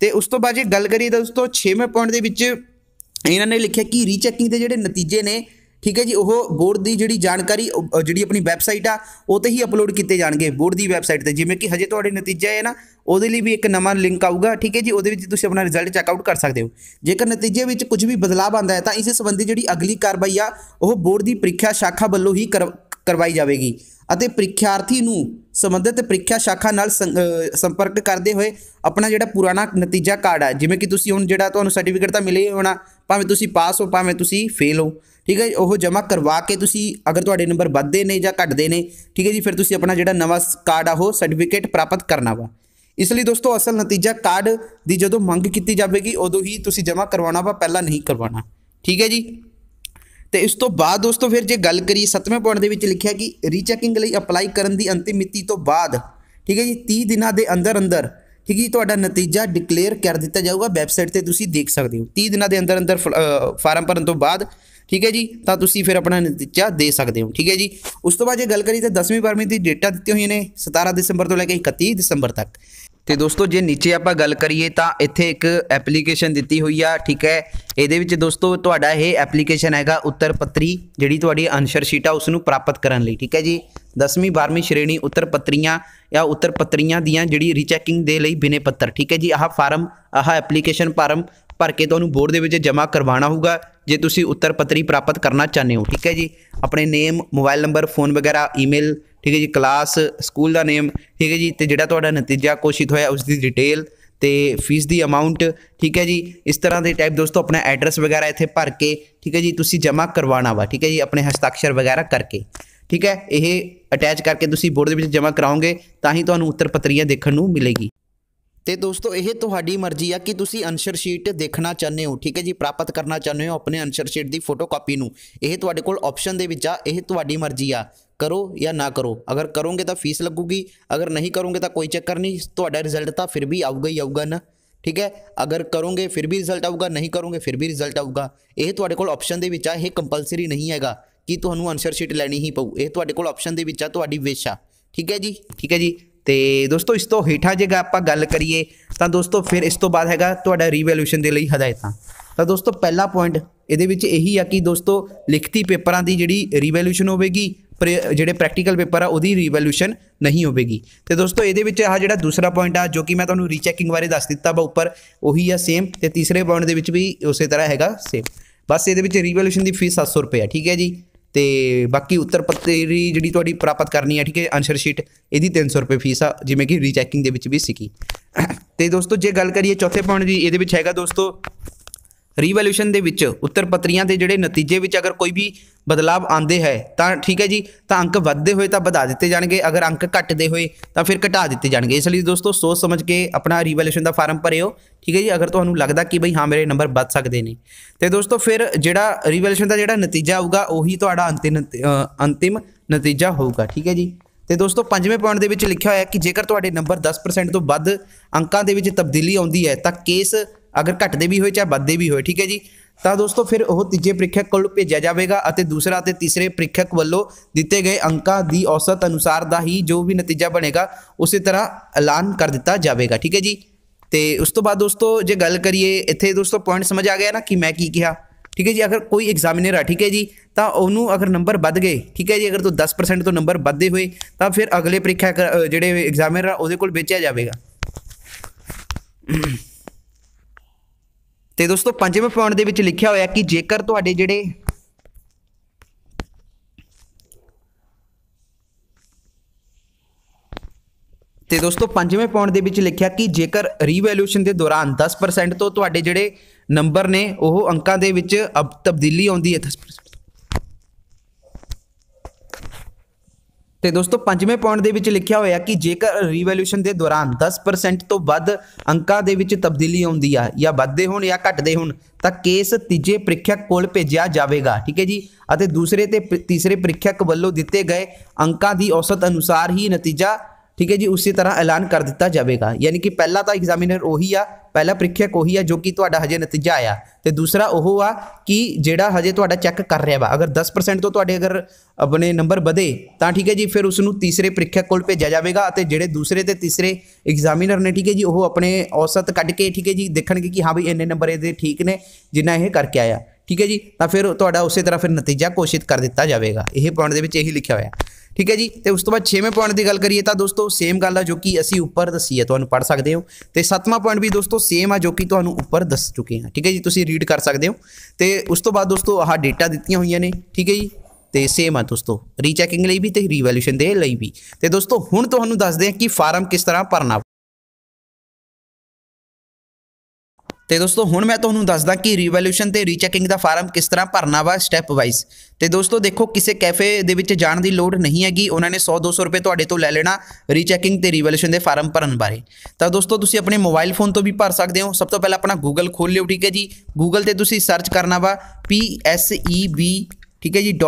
ਤੇ ਉਸ ਤੋਂ ਬਾਅਦ ਜੇ ਗੱਲ ਕਰੀਏ ਦੋਸਤੋ 6ਵੇਂ ਪੁਆਇੰਟ ਦੇ ਵਿੱਚ ਇਹਨਾਂ ਨੇ ਲਿਖਿਆ ਕਿ ਰੀਚੈਕਿੰਗ ਦੇ ਜਿਹੜੇ ਨਤੀਜੇ ਨੇ ਠੀਕ ਹੈ ਜੀ ਉਹ ਬੋਰਡ ਦੀ ਜਿਹੜੀ ਜਾਣਕਾਰੀ ਜਿਹੜੀ ਆਪਣੀ ਵੈਬਸਾਈਟ ਆ ਉਹ ਤੇ ਹੀ ਅਪਲੋਡ ਕੀਤੇ ਜਾਣਗੇ ਬੋਰਡ ਦੀ ਵੈਬਸਾਈਟ ਤੇ ਜਿਵੇਂ ਕਿ ਹਜੇ ਤੁਹਾਡੇ ਨਤੀਜੇ ਆਏ ਨਾ ਉਹਦੇ ਲਈ ਵੀ ਇੱਕ ਨਵਾਂ ਲਿੰਕ ਆਊਗਾ ਠੀਕ ਹੈ ਜੀ ਉਹਦੇ ਵਿੱਚ ਤੁਸੀਂ ਆਪਣਾ ਰਿਜ਼ਲਟ ਚੈੱਕ ਆਊਟ ਕਰ ਸਕਦੇ ਹੋ ਜੇਕਰ ਨਤੀਜੇ ਵਿੱਚ ਕੁਝ ਵੀ ਬਦਲਾਅ ਆਂਦਾ ਹੈ ਤਾਂ ਇਸੇ ਸੰਬੰਧੀ ਜਿਹੜੀ ਅਗਲੀ ਕਾਰਵਾਈ ਆ ਉਹ ਬੋਰਡ ਦੀ ਪ੍ਰੀਖਿਆ ਸ਼ਾਖਾ ਵੱਲੋਂ ਹੀ ਕਰਵਾਈ ਜਾਵੇਗੀ ਅਤੇ ਪ੍ਰੀਖਿਆਰਥੀ ਨੂੰ ਸੰਬੰਧਿਤ ਪ੍ਰੀਖਿਆ ਸ਼ਾਖਾ ਨਾਲ ਸੰਪਰਕ ਕਰਦੇ ਹੋਏ ਆਪਣਾ ਜਿਹੜਾ ਪੁਰਾਣਾ ਨਤੀਜਾ ਕਾਰਡ ਆ ਜਿਵੇਂ ਕਿ ਤੁਸੀਂ ਹੁਣ ਜਿਹੜਾ ਤੁਹਾਨੂੰ ਸਰਟੀਫਿਕੇਟ ਤਾਂ ਮਿਲੇ ਹੋਣਾ ਭਾਵੇਂ ਤੁਸੀਂ ਪਾਸ ਹੋ ਭਾਵੇਂ ਤੁਸੀਂ ਫੇਲ ਹੋ ਠੀਕ ਹੈ ਉਹ ਜਮ੍ਹਾਂ ਕਰਵਾ ਕੇ ਤੁਸੀਂ ਅਗਰ ਤੁਹਾਡੇ ਨੰਬਰ ਵੱਧਦੇ ਨੇ ਜਾਂ ਘਟਦੇ ਨੇ ਠੀਕ ਹੈ ਜੀ ਫਿਰ ਤੁਸੀਂ ਆਪਣਾ ਜਿਹੜਾ ਨਵਾਂ ਕਾਰਡ ਆ ਉਹ ਸਰਟੀਫਿਕੇਟ ਪ੍ਰਾਪਤ ਕਰਨਾ ਵਾ ਇਸ ਲਈ ਦੋਸਤੋ ਅਸਲ ਨਤੀਜਾ ਕਾਰਡ ਦੀ ਜਦੋਂ ਮੰਗ ਕੀਤੀ ਜਾਵੇਗੀ ਉਦੋਂ ਹੀ ਤੁਸੀਂ ਜਮ੍ਹਾਂ ਕਰਵਾਉਣਾ ਵਾ ਪਹਿਲਾਂ ਨਹੀਂ ਕਰਵਾਉਣਾ ਠੀਕ ਹੈ ਜੀ ਤੇ ਇਸ ਤੋਂ ਬਾਅਦ ਦੋਸਤੋ ਫਿਰ ਜੇ ਗੱਲ ਕਰੀ 7ਵੇਂ ਪੁਆਇੰਟ ਦੇ ਵਿੱਚ ਲਿਖਿਆ ਕਿ ਰੀਚੈਕਿੰਗ ਲਈ ਅਪਲਾਈ ਕਰਨ ਦੀ ਅੰਤਿਮ ਮਿਤੀ ਤੋਂ ਬਾਅਦ ਠੀਕ ਹੈ ਜੀ 30 ਦਿਨਾਂ ਦੇ ਅੰਦਰ ਅੰਦਰ ਠੀਕ ਹੈ ਤੁਹਾਡਾ ਨਤੀਜਾ ਡਿਕਲੇਅਰ ਕਰ ਦਿੱਤਾ ਜਾਊਗਾ ਵੈਬਸਾਈਟ ਤੇ ਤੁਸੀਂ ਦੇਖ ਸਕਦੇ ਹੋ 30 ਦਿਨਾਂ ਦੇ ਅੰਦਰ ਅੰਦਰ ਫਾਰਮ ਭਰਨ ਤੋਂ ਬਾਅਦ ਠੀਕ ਹੈ ਜੀ ਤਾਂ ਤੁਸੀਂ ਫਿਰ ਆਪਣਾ ਨਤੀਜਾ ਦੇ ਸਕਦੇ ਹੋ ਠੀਕ ਹੈ ਜੀ ਉਸ ਤੋਂ ਬਾਅਦ ਜੇ ਗੱਲ ਕਰੀ ਤਾਂ 10ਵੀਂ ਬਾਰਵੀਂ ਦੀ ਡੇਟਾ ਦਿੱਤੀ ਹੋਈ ਨੇ 17 ਦਸੰਬਰ ਤੋਂ ਲੈ ਕੇ 31 ਦਸੰਬਰ ਤੱਕ ਤੇ ਦੋਸਤੋ ਜੇ ਨੀਚੇ ਆਪਾਂ ਗੱਲ ਕਰੀਏ ਤਾਂ ਇੱਥੇ ਇੱਕ ਐਪਲੀਕੇਸ਼ਨ ਦਿੱਤੀ ਹੋਈ ਆ ਠੀਕ ਹੈ ਇਹਦੇ ਵਿੱਚ ਦੋਸਤੋ ਤੁਹਾਡਾ ਇਹ ਐਪਲੀਕੇਸ਼ਨ ਹੈਗਾ ਉੱਤਰ ਪੱਤਰੀ ਜਿਹੜੀ ਤੁਹਾਡੀ ਅਨਸ਼ਰ ਸ਼ੀਟ ਆ ਉਸ ਨੂੰ ਪ੍ਰਾਪਤ ਕਰਨ ਲਈ ਠੀਕ ਹੈ ਜੀ 10ਵੀਂ 12ਵੀਂ ਸ਼੍ਰੇਣੀ ਉੱਤਰ ਪੱਤਰੀਆਂ ਜਾਂ ਉੱਤਰ ਪੱਤਰੀਆਂ ਦੀਆਂ ਜਿਹੜੀ ਰੀਚੈਕਿੰਗ ਦੇ ਲਈ ਬਿਨੇ ਪੱਤਰ ਠੀਕ ਹੈ ਜੀ ਆਹ ਫਾਰਮ ਆਹ ਐਪਲੀਕੇਸ਼ਨ ਫਾਰਮ ਭਰ ਕੇ ਤੁਹਾਨੂੰ ਬੋਰਡ ਦੇ ਵਿੱਚ ਜਮ੍ਹਾਂ ਕਰਵਾਉਣਾ ਹੋਊਗਾ ਜੇ ਤੁਸੀਂ ਉੱਤਰ ਪੱਤਰੀ ਪ੍ਰਾਪਤ ਕਰਨਾ ਚਾਹੁੰਦੇ ਹੋ ਠੀਕ ਹੈ ਜੀ ਆਪਣੇ ਨੇਮ ਮੋਬਾਈਲ ਨੰਬਰ ਫੋਨ ਵਗੈਰਾ ਈਮੇਲ ਠੀਕ ਹੈ ਜੀ ਕਲਾਸ ਸਕੂਲ ਦਾ ਨੇਮ ਠੀਕ ਹੈ ਜੀ ਤੇ ਜਿਹੜਾ ਤੁਹਾਡਾ ਨਤੀਜਾ ਕੋਸ਼ਿਤ ਹੋਇਆ ਉਸ ਦੀ ਡਿਟੇਲ ਤੇ ਫੀਸ ਦੀ ਅਮਾਉਂਟ ਠੀਕ ਹੈ ਜੀ ਇਸ ਤਰ੍ਹਾਂ ਦੇ ਟਾਈਪ ਦੋਸਤੋ ਆਪਣਾ ਐਡਰੈਸ ਵਗੈਰਾ ਇੱਥੇ ਭਰ ਕੇ ਠੀਕ ਹੈ ਜੀ ਤੁਸੀਂ ਜਮ੍ਹਾਂ ਕਰਵਾਉਣਾ ਵਾ ਠੀਕ ਹੈ ਜੀ ਆਪਣੇ ਹਸਤਾਖਰ ਵਗੈਰਾ ਕਰਕੇ ਠੀਕ ਹੈ ਇਹ ਅਟੈਚ ਕਰਕੇ ਤੁਸੀਂ ਬੋਰਡ ਦੇ ਵਿੱਚ ਜਮ੍ਹਾਂ ਕਰਾਓਗੇ ਤਾਂ ਹੀ ਤੁਹਾਨੂੰ ਉੱਤਰ ਪੱਤਰੀਆਂ ਦੇਖਣ ਨੂੰ ਮਿਲੇਗੀ ਤੇ ਦੋਸਤੋ ਇਹ ਤੁਹਾਡੀ ਮਰਜ਼ੀ ਆ ਕਿ ਤੁਸੀਂ ਅਨਸ਼ਰ ਸ਼ੀਟ ਦੇਖਣਾ ਚਾਹੁੰਦੇ ਹੋ ਠੀਕ ਹੈ ਜੀ ਪ੍ਰਾਪਤ ਕਰਨਾ ਚਾਹੁੰਦੇ ਹੋ ਆਪਣੇ ਅਨਸ਼ਰ ਸ਼ੀਟ ਦੀ ਫੋਟੋਕਾਪੀ ਨੂੰ ਇਹ ਤੁਹਾਡੇ ਕੋਲ ਆਪਸ਼ਨ ਦੇ ਵਿੱਚ ਆ ਇਹ ਤੁਹਾਡੀ ਮਰਜ਼ੀ ਆ ਕਰੋ ਜਾਂ ਨਾ ਕਰੋ ਅਗਰ ਕਰੋਗੇ ਤਾਂ ਫੀਸ ਲੱਗੂਗੀ ਅਗਰ ਨਹੀਂ ਕਰੋਗੇ ਤਾਂ ਕੋਈ ਚੱਕਰ ਨਹੀਂ ਤੁਹਾਡਾ ਰਿਜ਼ਲਟ ਤਾਂ ਫਿਰ ਵੀ ਆਊਗਾ ਹੀ ਆਊਗਾ ਨਾ ਠੀਕ ਹੈ ਅਗਰ ਕਰੋਗੇ ਫਿਰ ਵੀ ਰਿਜ਼ਲਟ ਆਊਗਾ ਨਹੀਂ ਕਰੋਗੇ ਫਿਰ ਵੀ ਰਿਜ਼ਲਟ ਆਊਗਾ ਇਹ ਤੁਹਾਡੇ ਕੋਲ ਆਪਸ਼ਨ ਦੇ ਵਿੱਚ ਆ ਇਹ ਕੰਪਲਸਰੀ ਨਹੀਂ ਹੈਗਾ ਕਿ ਤੁਹਾਨੂੰ ਅਨਸ਼ਰ ਸ਼ੀਟ ਲੈਣੀ ਹੀ ਪਊ ਇਹ ਤੁਹਾਡੇ ਕੋਲ ਆਪਸ਼ਨ ਦੇ ਵਿੱਚ ਆ ਤੁਹਾਡੀ ਵਿਸ਼ ਆ ਠੀਕ ਹੈ ਜੀ ਠੀਕ ਹੈ ਜੀ ਤੇ ਦੋਸਤੋ ਇਸ ਤੋਂ ਹੇਠਾਂ ਜੇ ਆਪਾਂ ਗੱਲ ਕਰੀਏ ਤਾਂ ਦੋਸਤੋ ਫਿਰ ਇਸ ਤੋਂ ਬਾਅਦ ਹੈਗਾ ਤੁਹਾਡਾ ਰੀਵੈਲਿਊਸ਼ਨ ਦੇ ਲਈ ਹਦਾਇਤਾਂ ਤਾਂ ਦੋਸਤੋ ਪਹਿਲਾ ਪੁਆਇੰਟ ਇਹਦੇ ਵਿੱਚ ਇਹੀ ਆ ਕਿ ਦੋਸਤੋ ਲਿਖਤੀ ਪੇਪਰਾਂ ਦੀ ਜਿਹੜੀ ਰੀਵੈਲਿਊਸ਼ਨ ਹੋਵੇਗੀ ਜਿਹੜੇ ਪ੍ਰੈਕਟੀਕਲ ਪੇਪਰ ਆ ਉਹਦੀ ਰੀਵੈਲਿਊਸ਼ਨ ਨਹੀਂ ਹੋਵੇਗੀ ਤੇ ਦੋਸਤੋ ਇਹਦੇ ਵਿੱਚ ਆ ਜਿਹੜਾ ਦੂਸਰਾ ਪੁਆਇੰਟ ਆ ਜੋ ਕਿ ਮੈਂ ਤੁਹਾਨੂੰ ਰੀਚੈਕਿੰਗ ਬਾਰੇ ਦੱਸ ਦਿੱਤਾ ਬਾ ਉੱਪਰ ਉਹੀ ਆ ਸੇਮ ਤੇ ਤੀਸਰੇ ਪੁਆਇੰਟ ਦੇ ਵਿੱਚ ਵੀ ਉਸੇ ਤਰ੍ਹਾਂ ਹੈਗਾ ਸੇਮ ਬਸ ਇਹਦੇ ਵਿੱਚ ਰੀਵੈਲਿਊਸ਼ਨ ਦੀ ਫੀਸ 700 ਰੁਪਏ ਆ ਠੀਕ ਹੈ ਜੀ ਤੇ ਬਾਕੀ ਉੱਤਰ ਪੱਤਰੀ ਜਿਹੜੀ ਤੁਹਾਡੀ ਪ੍ਰਾਪਤ ਕਰਨੀ ਹੈ ਠੀਕ ਹੈ ਅਨਸਰ ਸ਼ੀਟ ਇਹਦੀ 300 ਰੁਪਏ ਫੀਸ ਆ ਜਿਵੇਂ ਕਿ ਰੀਚੈਕਿੰਗ ਦੇ ਵਿੱਚ ਵੀ ਸਿੱਕੀ ਤੇ ਦੋਸਤੋ ਜੇ ਗੱਲ ਕਰੀਏ ਚੌਥੇ ਪੁਆਇੰਟ ਦੀ ਇਹਦੇ ਵਿੱਚ ਹੈਗਾ ਦੋਸਤੋ ਰੀਵੈਲੂਸ਼ਨ ਦੇ ਵਿੱਚ ਉੱਤਰ ਪੱਤਰੀਆਂ ਦੇ ਜਿਹੜੇ ਨਤੀਜੇ ਵਿੱਚ ਅਗਰ ਕੋਈ ਵੀ ਬਦਲਾਵ ਆਂਦੇ ਹੈ ਤਾਂ ਠੀਕ ਹੈ ਜੀ ਤਾਂ ਅੰਕ ਵੱਧਦੇ ਹੋਏ ਤਾਂ ਵਧਾ ਦਿੱਤੇ ਜਾਣਗੇ ਅਗਰ ਅੰਕ ਘਟਦੇ ਹੋਏ ਤਾਂ ਫਿਰ ਘਟਾ ਦਿੱਤੇ ਜਾਣਗੇ ਇਸ ਲਈ ਦੋਸਤੋ ਸੋਚ ਸਮਝ ਕੇ ਆਪਣਾ ਰੀਵੈਲੂਏਸ਼ਨ ਦਾ ਫਾਰਮ ਭਰਿਓ ਠੀਕ ਹੈ ਜੀ ਅਗਰ ਤੁਹਾਨੂੰ ਲੱਗਦਾ ਕਿ ਬਈ ਹਾਂ ਮੇਰੇ ਨੰਬਰ ਵੱਧ ਸਕਦੇ ਨੇ ਤੇ ਦੋਸਤੋ ਫਿਰ ਜਿਹੜਾ ਰੀਵੈਲੂਏਸ਼ਨ ਦਾ ਜਿਹੜਾ ਨਤੀਜਾ ਆਊਗਾ ਉਹੀ ਤੁਹਾਡਾ ਅੰਤਿਮ ਅੰਤਿਮ ਨਤੀਜਾ ਹੋਊਗਾ ਠੀਕ ਹੈ ਜੀ ਤੇ ਦੋਸਤੋ ਪੰਜਵੇਂ ਪੁਆਇੰਟ ਦੇ ਵਿੱਚ ਲਿਖਿਆ ਹੋਇਆ ਹੈ ਕਿ ਜੇਕਰ ਤੁਹਾਡੇ ਨੰਬਰ 10% ਤੋਂ ਵੱਧ ਅੰਕਾਂ ਦੇ ਵਿੱਚ ਤਬਦੀਲੀ ਆਉਂਦੀ ਹੈ ਤਾਂ ਕੇਸ ਅਗਰ ਘਟਦੇ ਵੀ ਹੋਏ ਚਾਹੇ ਵੱਧਦੇ ਵੀ ਹੋਏ ਠੀਕ ਹੈ ਜੀ ਤਾਂ ਦੋਸਤੋ ਫਿਰ ਉਹ ਤੀਜੇ ਪ੍ਰੀਖਿਅਕ ਕੋਲ ਭੇਜਿਆ ਜਾਵੇਗਾ ਅਤੇ ਦੂਸਰਾ ਅਤੇ ਤੀਸਰੇ ਪ੍ਰੀਖਿਅਕ ਵੱਲੋਂ ਦਿੱਤੇ ਗਏ ਅੰਕਾਂ ਦੀ ਔਸਤ ਅਨੁਸਾਰ ਦਾ ਹੀ ਜੋ ਵੀ ਨਤੀਜਾ ਬਣੇਗਾ ਉਸੇ ਤਰ੍ਹਾਂ ਐਲਾਨ ਕਰ ਦਿੱਤਾ ਜਾਵੇਗਾ ਠੀਕ ਹੈ ਜੀ ਤੇ ਉਸ ਤੋਂ ਬਾਅਦ ਦੋਸਤੋ ਜੇ ਗੱਲ ਕਰੀਏ ਇੱਥੇ ਦੋਸਤੋ ਪੁਆਇੰਟ ਸਮਝ ਆ ਗਿਆ ਨਾ ਕਿ ਮੈਂ ਕੀ ਕਿਹਾ ਠੀਕ ਹੈ ਜੀ ਅਗਰ ਕੋਈ ਐਗਜ਼ਾਮੀਨਰ ਆ ਠੀਕ ਹੈ ਜੀ ਤਾਂ ਉਹਨੂੰ ਅਗਰ ਨੰਬਰ ਵੱਧ ਗਏ ਠੀਕ ਹੈ ਜੀ ਅਗਰ ਤੋਂ 10% ਤੋਂ ਨੰਬਰ ਵੱਧਦੇ ਹੋਏ ਤਾਂ ਫਿਰ ਅਗਲੇ ਪ੍ਰੀਖਿਆ ਜਿਹੜੇ ਐਗਜ਼ਾਮੀਨਰ ਆ ਉਹਦੇ ਕੋਲ ਵੇਚਿਆ ਜਾਵੇਗਾ ਤੇ ਦੋਸਤੋ ਪੰਜਵੇਂ ਪੁਆਇੰਟ ਦੇ ਵਿੱਚ ਲਿਖਿਆ ਹੋਇਆ ਕਿ ਜੇਕਰ ਤੁਹਾਡੇ ਜਿਹੜੇ ਤੇ ਦੋਸਤੋ ਪੰਜਵੇਂ ਪੁਆਇੰਟ ਦੇ ਵਿੱਚ ਲਿਖਿਆ ਕਿ ਜੇਕਰ ਰੀਵੈਲੂਏਸ਼ਨ ਦੇ ਦੌਰਾਨ 10% ਤੋਂ ਤੁਹਾਡੇ ਜਿਹੜੇ ਨੰਬਰ ਨੇ ਉਹ ਅੰਕਾਂ ਦੇ ਵਿੱਚ ਤਬਦੀਲੀ ਆਉਂਦੀ ਹੈ 10% ਤੇ ਦੋਸਤੋ ਪੰਜਵੇਂ ਪੁਆਇੰਟ ਦੇ ਵਿੱਚ ਲਿਖਿਆ ਹੋਇਆ ਕਿ ਜੇਕਰ ਰੀਵੈਲਿਊਸ਼ਨ ਦੇ ਦੌਰਾਨ 10% ਤੋਂ ਵੱਧ ਅੰਕਾਂ ਦੇ ਵਿੱਚ ਤਬਦੀਲੀ ਆਉਂਦੀ ਆ ਜਾਂ ਵੱਧਦੇ ਹੋਣ ਜਾਂ ਘਟਦੇ ਹੋਣ ਤਾਂ ਕੇਸ ਤੀਜੇ ਪ੍ਰੀਖਿਅਕ ਕੋਲ ਭੇਜਿਆ ਜਾਵੇਗਾ ਠੀਕ ਹੈ ਜੀ ਅਤੇ ਦੂਸਰੇ ਤੇ ਤੀਸਰੇ ਪ੍ਰੀਖਿਅਕ ਵੱਲੋਂ ਦਿੱਤੇ ਗਏ ਅੰਕਾਂ ਦੀ ਔਸਤ ਅਨੁਸਾਰ ਹੀ ਨਤੀਜਾ ਠੀਕ ਹੈ ਜੀ ਉਸੇ ਤਰ੍ਹਾਂ ਐਲਾਨ ਕਰ ਦਿੱਤਾ ਜਾਵੇਗਾ ਯਾਨੀ ਕਿ ਪਹਿਲਾ ਤਾਂ ਐਗਜ਼ਾਮੀਨਰ ਉਹੀ ਆ ਪਹਿਲਾ ਪ੍ਰੀਖਿਆ ਉਹੀ ਆ ਜੋ ਕਿ ਤੁਹਾਡਾ ਹਜੇ ਨਤੀਜਾ ਆਇਆ ਤੇ ਦੂਸਰਾ ਉਹ ਆ ਕਿ ਜਿਹੜਾ ਹਜੇ ਤੁਹਾਡਾ ਚੈੱਕ ਕਰ ਰਿਹਾ ਵਾ ਅਗਰ 10% ਤੋਂ ਤੁਹਾਡੇ ਅਗਰ ਆਪਣੇ ਨੰਬਰ ਵਧੇ ਤਾਂ ਠੀਕ ਹੈ ਜੀ ਫਿਰ ਉਸ ਨੂੰ ਤੀਸਰੇ ਪ੍ਰੀਖਿਆ ਕੋਲ ਭੇਜਿਆ ਜਾਵੇਗਾ ਅਤੇ ਜਿਹੜੇ ਦੂਸਰੇ ਤੇ ਤੀਸਰੇ ਐਗਜ਼ਾਮੀਨਰ ਨੇ ਠੀਕ ਹੈ ਜੀ ਉਹ ਆਪਣੇ ਔਸਤ ਕੱਢ ਕੇ ਠੀਕ ਹੈ ਜੀ ਦੇਖਣਗੇ ਕਿ ਹਾਂ ਵੀ ਇੰਨੇ ਨੰਬਰ ਇਹਦੇ ਠੀਕ ਨੇ ਜਿੰਨਾ ਇਹ ਕਰਕੇ ਆਇਆ ਠੀਕ ਹੈ ਜੀ ਤਾਂ ਫਿਰ ਤੁਹਾਡਾ ਉਸੇ ਤਰ੍ਹਾਂ ਫਿਰ ਨਤੀਜਾ ਘੋਸ਼ਿਤ ਕਰ ਦਿੱਤਾ ਜਾਵੇਗਾ ਇਹ ਪੁਆਇੰਟ ਦੇ ਵਿੱਚ ਇਹੀ ਲਿਖਿਆ ਹੋਇਆ ਹੈ ਠੀਕ ਹੈ ਜੀ ਤੇ ਉਸ ਤੋਂ ਬਾਅਦ 6ਵੇਂ ਪੁਆਇੰਟ ਦੀ ਗੱਲ ਕਰੀਏ ਤਾਂ ਦੋਸਤੋ ਸੇਮ ਗੱਲ ਆ ਜੋ ਕਿ ਅਸੀਂ ਉੱਪਰ ਦੱਸੀ ਹੈ ਤੁਹਾਨੂੰ ਪੜ ਸਕਦੇ ਹੋ ਤੇ 7ਵਾਂ ਪੁਆਇੰਟ ਵੀ ਦੋਸਤੋ ਸੇਮ ਆ ਜੋ ਕਿ ਤੁਹਾਨੂੰ ਉੱਪਰ ਦੱਸ ਚੁੱਕੇ ਹਾਂ ਠੀਕ ਹੈ ਜੀ ਤੁਸੀਂ ਰੀਡ ਕਰ ਸਕਦੇ ਹੋ ਤੇ ਉਸ ਤੋਂ ਬਾਅਦ ਦੋਸਤੋ ਆਹ ਡੇਟਾ ਦਿੱਤੀਆਂ ਹੋਈਆਂ ਨੇ ਠੀਕ ਹੈ ਜੀ ਤੇ ਸੇਮ ਆ ਦੋਸਤੋ ਰੀਚੈਕਿੰਗ ਲਈ ਵੀ ਤੇ ਰੀਵੈਲੂਸ਼ਨ ਦੇ ਲਈ ਵੀ ਤੇ ਦੋਸਤੋ ਹੁਣ ਤੁਹਾਨੂੰ ਦੱਸਦੇ ਹਾਂ ਕਿ ਫਾਰਮ ਕਿਸ ਤਰ੍ਹਾਂ ਭਰਨਾ ਤੇ ਦੋਸਤੋ ਹੁਣ ਮੈਂ ਤੁਹਾਨੂੰ ਦੱਸਦਾ ਕਿ ਰੀਵੈਲੂਸ਼ਨ ਤੇ ਰੀਚੈਕਿੰਗ ਦਾ ਫਾਰਮ ਕਿਸ ਤਰ੍ਹਾਂ ਭਰਨਾ ਵਾ ਸਟੈਪ ਵਾਈਜ਼ ਤੇ ਦੋਸਤੋ ਦੇਖੋ ਕਿਸੇ ਕੈਫੇ ਦੇ ਵਿੱਚ ਜਾਣ ਦੀ ਲੋੜ ਨਹੀਂ ਹੈਗੀ ਉਹਨਾਂ ਨੇ 100 200 ਰੁਪਏ ਤੁਹਾਡੇ ਤੋਂ ਲੈ ਲੈਣਾ ਰੀਚੈਕਿੰਗ ਤੇ ਰੀਵੈਲੂਸ਼ਨ ਦੇ ਫਾਰਮ ਭਰਨ ਬਾਰੇ ਤਾਂ ਦੋਸਤੋ ਤੁਸੀਂ ਆਪਣੇ ਮੋਬਾਈਲ ਫੋਨ ਤੋਂ ਵੀ ਭਰ ਸਕਦੇ ਹੋ ਸਭ ਤੋਂ ਪਹਿਲਾਂ ਆਪਣਾ ਗੂਗਲ ਖੋਲ ਲਿਓ ਠੀਕ ਹੈ ਜੀ ਗੂਗਲ ਤੇ ਤੁਸੀਂ ਸਰਚ ਕਰਨਾ ਵਾ ਪੀ ਐਸ ਈ ਬੀ ਠੀਕ ਹੈ ਜੀ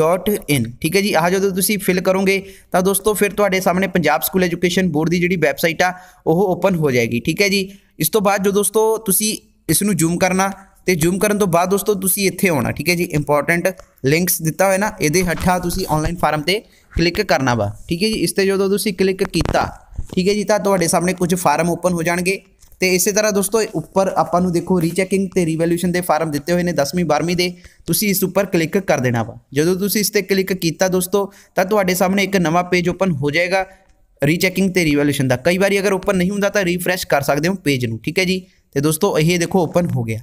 .ac .in ਠੀਕ ਹੈ ਜੀ ਆਹ ਜਦੋਂ ਤੁਸੀਂ ਫਿਲ ਕਰੋਗੇ ਤਾਂ ਦੋਸਤੋ ਫਿਰ ਤੁਹਾਡੇ ਸਾਹਮਣੇ ਪੰਜਾਬ ਸਕੂਲ ਐਜੂਕੇਸ਼ਨ ਬੋਰਡ ਦੀ ਜਿਹੜੀ ਵੈਬਸਾਈਟ ਆ ਉਹ ਓਪਨ ਹੋ ਜਾਏਗੀ ਠੀਕ ਹੈ ਜੀ ਇਸ ਤੋਂ ਬਾਅਦ ਜੋ ਦੋਸਤੋ ਤੁਸੀਂ ਇਸ ਨੂੰ ਜ਼ੂਮ ਕਰਨਾ ਤੇ ਜ਼ੂਮ ਕਰਨ ਤੋਂ ਬਾਅਦ ਦੋਸਤੋ ਤੁਸੀਂ ਇੱਥੇ ਆਉਣਾ ਠੀਕ ਹੈ ਜੀ ਇੰਪੋਰਟੈਂਟ ਲਿੰਕਸ ਦਿੱਤਾ ਹੋਇਆ ਨਾ ਇਹਦੇ ਹੱਠਾ ਤੁਸੀਂ ਆਨਲਾਈਨ ਫਾਰਮ ਤੇ ਕਲਿੱਕ ਕਰਨਾ ਵਾ ਠੀਕ ਹੈ ਜੀ ਇਸ ਤੇ ਜਦੋਂ ਤੁਸੀਂ ਕਲਿੱਕ ਕੀਤਾ ਠੀਕ ਹੈ ਜੀ ਤਾਂ ਤੁਹਾਡੇ ਸਾਹਮਣੇ ਕੁਝ ਫਾਰਮ ਓਪਨ ਹੋ ਜਾਣਗੇ ਤੇ ਇਸੇ ਤਰ੍ਹਾਂ ਦੋਸਤੋ ਉੱਪਰ ਆਪਾਂ ਨੂੰ ਦੇਖੋ ਰੀਚੈਕਿੰਗ ਤੇ ਰੀਵੈਲੂਏਸ਼ਨ ਦੇ ਫਾਰਮ ਦਿੱਤੇ ਹੋਏ ਨੇ 10ਵੀਂ 12ਵੀਂ ਦੇ ਤੁਸੀਂ ਇਸ ਉੱਪਰ ਕਲਿੱਕ ਕਰ ਦੇਣਾ ਵਾ ਜਦੋਂ ਤੁਸੀਂ ਇਸ ਤੇ ਕਲਿੱਕ ਕੀਤਾ ਦੋਸਤੋ ਤਾਂ ਤੁਹਾਡੇ ਸਾਹਮਣੇ ਇੱਕ ਨਵਾਂ ਪੇਜ ਓਪਨ ਹੋ ਜਾਏਗਾ ਰੀਚੈਕਿੰਗ ਤੇ ਰੀਵੈਲੂਏਸ਼ਨ ਦਾ ਕਈ ਵਾਰੀ ਅਗਰ ਓਪਨ ਨਹੀਂ ਹੁੰਦਾ ਤਾਂ ਰੀਫਰੈਸ਼ ਕਰ ਸਕਦੇ ਹੋ ਪੇਜ ਨੂੰ ਠੀਕ ਹੈ ਜੀ ਤੇ ਦੋਸਤੋ ਇਹ ਦੇਖੋ ਓਪਨ ਹੋ ਗਿਆ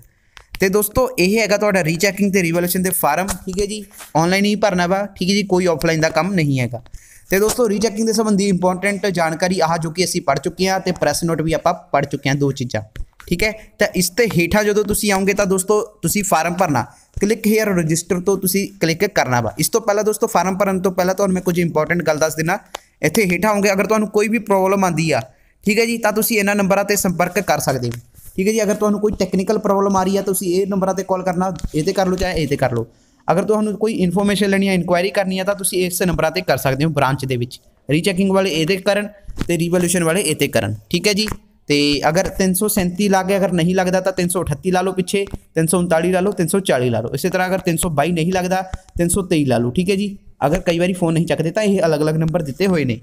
ਤੇ ਦੋਸਤੋ ਇਹ ਹੈਗਾ ਤੁਹਾਡਾ ਰੀਚੈਕਿੰਗ ਤੇ ਰੀਵੈਲੂਏਸ਼ਨ ਦੇ ਫਾਰਮ ਠੀਕ ਹੈ ਜੀ ਆਨਲਾਈਨ ਹੀ ਭਰਨਾ ਵਾ ਠੀਕ ਹੈ ਜੀ ਕੋਈ ਆਫਲਾਈਨ ਦਾ ਕੰਮ ਨਹੀਂ ਹੈਗਾ ਤੇ ਦੋਸਤੋ ਰੀਚੈਕਿੰਗ ਦੇ ਸੰਬੰਧੀ ਇੰਪੋਰਟੈਂਟ ਜਾਣਕਾਰੀ ਆਹ ਜੋ ਕਿ ਅਸੀਂ ਪੜ ਚੁੱਕੇ ਹਾਂ ਤੇ ਪ੍ਰੈਸ ਨੋਟ ਵੀ ਆਪਾਂ ਪੜ ਚੁੱਕੇ ਹਾਂ ਦੋ ਚੀਜ਼ਾਂ ਠੀਕ ਹੈ ਤਾਂ ਇਸ ਤੇ ਹੇਠਾਂ ਜਦੋਂ ਤੁਸੀਂ ਆਉਂਗੇ ਤਾਂ ਦੋਸਤੋ ਤੁਸੀਂ ਫਾਰਮ ਭਰਨਾ ਕਲਿੱਕ ਹੇਅਰ ਰਜਿਸਟਰ ਤੋਂ ਤੁਸੀਂ ਕਲਿੱਕ ਕਰਨਾ ਵਾ ਇਸ ਤੋਂ ਪਹਿਲਾਂ ਦੋਸਤੋ ਫਾਰਮ ਭਰਨ ਤੋਂ ਪਹਿਲਾਂ ਤੁਹਾਨੂੰ ਮੈਂ ਕੁਝ ਇੰਪੋਰਟੈਂਟ ਗੱਲ ਦੱਸ ਦਿੰਨਾ ਇੱਥੇ ਹੇਠਾਂ ਆਉਂਗੇ ਅਗਰ ਤੁਹਾਨੂੰ ਕੋਈ ਵੀ ਪ੍ਰੋਬਲਮ ਆਂਦੀ ਆ ਠੀਕ ਹੈ ਜੀ ਤਾਂ ਤੁਸੀਂ ਇਹਨਾਂ ਨੰਬਰਾਂ ਤੇ ਸੰਪਰਕ ਕਰ ਸਕਦੇ ਹੋ ਠੀਕ ਹੈ ਜੀ ਅਗਰ ਤੁਹਾਨੂੰ ਕੋਈ ਟੈਕਨੀਕਲ ਪ੍ਰੋਬਲਮ ਆ ਰਹੀ ਆ ਤੁਸੀਂ ਇਹ ਨੰਬਰਾਂ ਤੇ ਕਾਲ ਕਰਨਾ ਇਹ ਤੇ ਕਰ ਲਓ ਚਾਹੇ ਇਹ ਤੇ ਕਰ ਲਓ ਅਗਰ ਤੁਹਾਨੂੰ ਕੋਈ ਇਨਫੋਰਮੇਸ਼ਨ ਲੈਣੀ ਆ ਇਨਕੁਆਇਰੀ ਕਰਨੀ ਆ ਤਾਂ ਤੁਸੀਂ ਇਸ ਨੰਬਰਾਂ ਤੇ ਕਰ ਸਕਦੇ ਹੋ ਬ੍ਰਾਂਚ ਦੇ ਵਿੱਚ ਰੀਚੈਕਿੰਗ ਵਾਲੇ ਇਹਦੇ ਕਰਨ ਤੇ ਰੀਵੋਲੂਸ਼ਨ ਵਾਲੇ ਇਹਤੇ ਕਰਨ ਠੀਕ ਹੈ ਜੀ ਤੇ ਅਗਰ 337 ਲਾ ਕੇ ਅਗਰ ਨਹੀਂ ਲੱਗਦਾ ਤਾਂ 338 ਲਾ ਲਓ ਪਿੱਛੇ 339 ਲਾ ਲਓ 340 ਲਾ ਲਓ ਇਸੇ ਤਰ੍ਹਾਂ ਅਗਰ 322 ਨਹੀਂ ਲੱਗਦਾ 323 ਲਾ ਲਓ ਠੀਕ ਹੈ ਜੀ ਅਗਰ ਕਈ ਵਾਰੀ ਫੋਨ ਨਹੀਂ ਚੱਕਦੇ ਤਾਂ ਇਹ ਅਲੱਗ-ਅਲੱਗ ਨੰਬਰ ਦਿੱਤੇ ਹੋਏ ਨੇ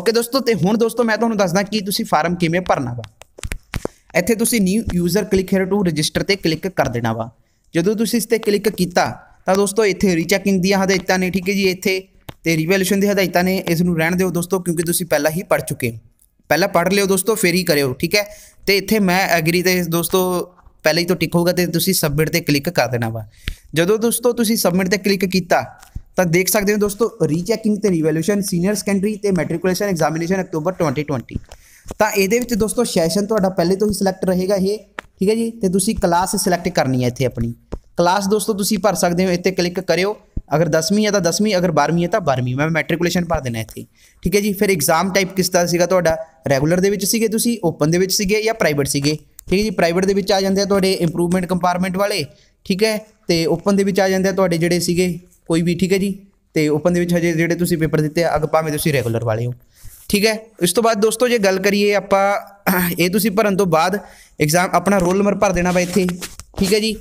ਓਕੇ ਦੋਸਤੋ ਤੇ ਹੁਣ ਦੋਸਤੋ ਮੈਂ ਤੁਹਾਨੂੰ ਦੱਸਦਾ ਕਿ ਤੁਸੀਂ ਫਾਰਮ ਕਿਵੇਂ ਭਰਨਾ ਵਾ ਇੱਥੇ ਤੁਸੀਂ new user click here to register ਤੇ ਕਲਿੱਕ ਕਰ ਦੇਣਾ ਵਾ ਜਦੋਂ ਤੁਸੀਂ ਇਸ ਤੇ ਕਲਿੱਕ ਕੀਤਾ ਤਾਂ ਦੋਸਤੋ ਇੱਥੇ ਰੀਚੈਕਿੰਗ ਦੀਆਂ ਹਦਾਇਤਾਂ ਨੇ ਠੀਕ ਹੈ ਜੀ ਇੱਥੇ ਤੇ ਰੀਵੈਲੂਏਸ਼ਨ ਦੀ ਹਦਾਇਤਾਂ ਨੇ ਇਸ ਨੂੰ ਰਹਿਣ ਦਿਓ ਦੋਸਤੋ ਕਿਉਂਕਿ ਤੁਸੀਂ ਪਹਿਲਾਂ ਹੀ ਪੜ ਚੁੱਕੇ ਹੋ ਪਹਿਲਾਂ ਪੜ੍ਹ ਲਿਓ ਦੋਸਤੋ ਫੇਰ ਹੀ ਕਰਿਓ ਠੀਕ ਹੈ ਤੇ ਇੱਥੇ ਮੈਂ ਐਗਰੀ ਤੇ ਦੋਸਤੋ ਪਹਿਲੇ ਹੀ ਤੋਂ ਟਿਕ ਹੋਊਗਾ ਤੇ ਤੁਸੀਂ ਸਬਮਿਟ ਤੇ ਕਲਿੱਕ ਕਰ ਦੇਣਾ ਵਾ ਜਦੋਂ ਦੋਸਤੋ ਤੁਸੀਂ ਸਬਮਿਟ ਤੇ ਕਲਿੱਕ ਕੀਤਾ ਤਾਂ ਦੇਖ ਸਕਦੇ ਹੋ ਦੋਸਤੋ ਰੀਚੈਕਿੰਗ ਤੇ ਰੀਵੈਲੂਸ਼ਨ ਸੀਨੀਅਰ ਸੈਕੰਡਰੀ ਤੇ ਮੈਟ੍ਰਿਕੂਲੇਸ਼ਨ ਐਗਜ਼ਾਮੀਨੇਸ਼ਨ ਅਕਤੂਬਰ 2020 ਤਾਂ ਇਹਦੇ ਵਿੱਚ ਦੋਸਤੋ ਸੈਸ਼ਨ ਤੁਹਾਡਾ ਪਹਿਲੇ ਤੋਂ ਹੀ ਸਿਲੈਕਟ ਰਹੇਗਾ ਇਹ ਠੀਕ ਹੈ ਜੀ ਤੇ ਤੁਸੀਂ ਕਲਾਸ ਸਿਲੈਕਟ ਕਰਨੀ ਹੈ ਇੱਥੇ ਆਪਣੀ ਕਲਾਸ ਦੋਸਤੋ ਤੁਸੀਂ ਭਰ ਸਕਦੇ ਹੋ ਇੱਥੇ ਕਲਿੱਕ ਕਰਿਓ ਅਗਰ 10ਵੀਂ ਹੈ ਤਾਂ 10ਵੀਂ ਅਗਰ 12ਵੀਂ ਹੈ ਤਾਂ 12ਵੀਂ ਮੈਂ ਮੈਟ੍ਰਿਕੂਲੇਸ਼ਨ ਭਰ ਦੇਣਾ ਇੱਥੇ ਠੀਕ ਹੈ ਜੀ ਫਿਰ ਐਗਜ਼ਾਮ ਟਾਈਪ ਕਿਸ ਤਰ੍ਹਾਂ ਸੀਗਾ ਤੁਹਾਡਾ ਰੈਗੂਲਰ ਦੇ ਵਿੱਚ ਸੀਗੇ ਤੁਸੀਂ ਓਪਨ ਦੇ ਵਿੱਚ ਸੀਗੇ ਜਾਂ ਪ੍ਰਾਈਵੇਟ ਸੀਗੇ ਠੀਕ ਹੈ ਜੀ ਪ੍ਰਾਈਵੇਟ ਦੇ ਵਿੱਚ ਆ ਜਾਂਦੇ ਆ ਤੁਹਾਡੇ ਇੰਪਰੂਵਮੈਂਟ ਕੰਪਾਰਟਮੈਂਟ ਵਾਲੇ ਠੀਕ ਹੈ ਤੇ ਓਪਨ ਦੇ ਵਿੱਚ ਆ ਜਾਂਦੇ ਆ ਤੁਹਾਡੇ ਜਿਹੜੇ ਸੀਗੇ ਕੋਈ ਵੀ ਠੀਕ ਹੈ ਜੀ ਤੇ ਓਪਨ ਦੇ ਵਿੱਚ ਹਜੇ ਜਿਹੜੇ ਤੁਸੀਂ ਪੇਪਰ ਦਿੱਤੇ ਆ ਅਗ ਭਾਵੇਂ ਤੁਸੀਂ ਰੈਗੂਲਰ ਵਾਲੇ ਹੋ ਠੀਕ ਹੈ ਇਸ ਤੋਂ ਬਾਅਦ ਦੋਸਤੋ ਜੇ ਗੱਲ ਕਰੀਏ ਆਪਾਂ ਇਹ ਤੁਸੀਂ ਭਰਨ ਤੋਂ ਬਾਅਦ ਐਗਜ਼ਾਮ ਆਪਣਾ ਰੋਲ ਨੰਬਰ ਭਰ ਦੇਣਾ ਵਾ ਇੱਥੇ ਠੀਕ ਹੈ ਜੀ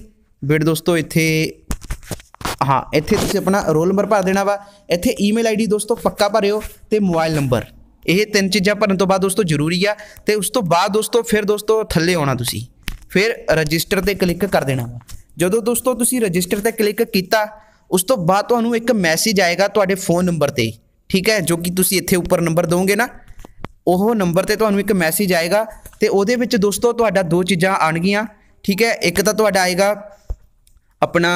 ਬਿਟ ਦੋਸਤੋ ਇੱਥੇ ਹਾਂ ਇੱਥੇ ਤੁਸੀਂ ਆਪਣਾ ਰੋਲ ਨੰਬਰ ਭਰ ਦੇਣਾ ਵਾ ਇੱਥੇ ਈਮੇਲ ਆਈਡੀ ਦੋਸਤੋ ਪੱਕਾ ਭਰਿਓ ਤੇ ਮੋਬਾਈਲ ਨੰਬਰ ਇਹ ਤਿੰਨ ਚੀਜ਼ਾਂ ਭਰਨ ਤੋਂ ਬਾਅਦ ਦੋਸਤੋ ਜ਼ਰੂਰੀ ਆ ਤੇ ਉਸ ਤੋਂ ਬਾਅਦ ਦੋਸਤੋ ਫਿਰ ਦੋਸਤੋ ਥੱਲੇ ਆਉਣਾ ਤੁਸੀਂ ਫਿਰ ਰਜਿਸਟਰ ਤੇ ਕਲਿੱਕ ਕਰ ਦੇਣਾ ਵਾ ਜਦੋਂ ਦੋਸਤੋ ਤੁਸੀਂ ਰਜਿਸਟਰ ਤੇ ਕਲਿੱਕ ਕੀਤਾ ਉਸ ਤੋਂ ਬਾਅਦ ਤੁਹਾਨੂੰ ਇੱਕ ਮੈਸੇਜ ਆਏਗਾ ਤੁਹਾਡੇ ਫੋਨ ਨੰਬਰ ਤੇ ਠੀਕ ਹੈ ਜੋ ਕਿ ਤੁਸੀਂ ਇੱਥੇ ਉੱਪਰ ਨੰਬਰ ਦੋਗੇ ਨਾ ਉਹ ਨੰਬਰ ਤੇ ਤੁਹਾਨੂੰ ਇੱਕ ਮੈਸੇਜ ਆਏਗਾ ਤੇ ਉਹਦੇ ਵਿੱਚ ਦੋਸਤੋ ਤੁਹਾਡਾ ਦੋ ਚੀਜ਼ਾਂ ਆਣਗੀਆਂ ਠੀਕ ਹੈ ਇੱਕ ਤਾਂ ਤੁਹਾਡਾ ਆਏਗਾ ਆਪਣਾ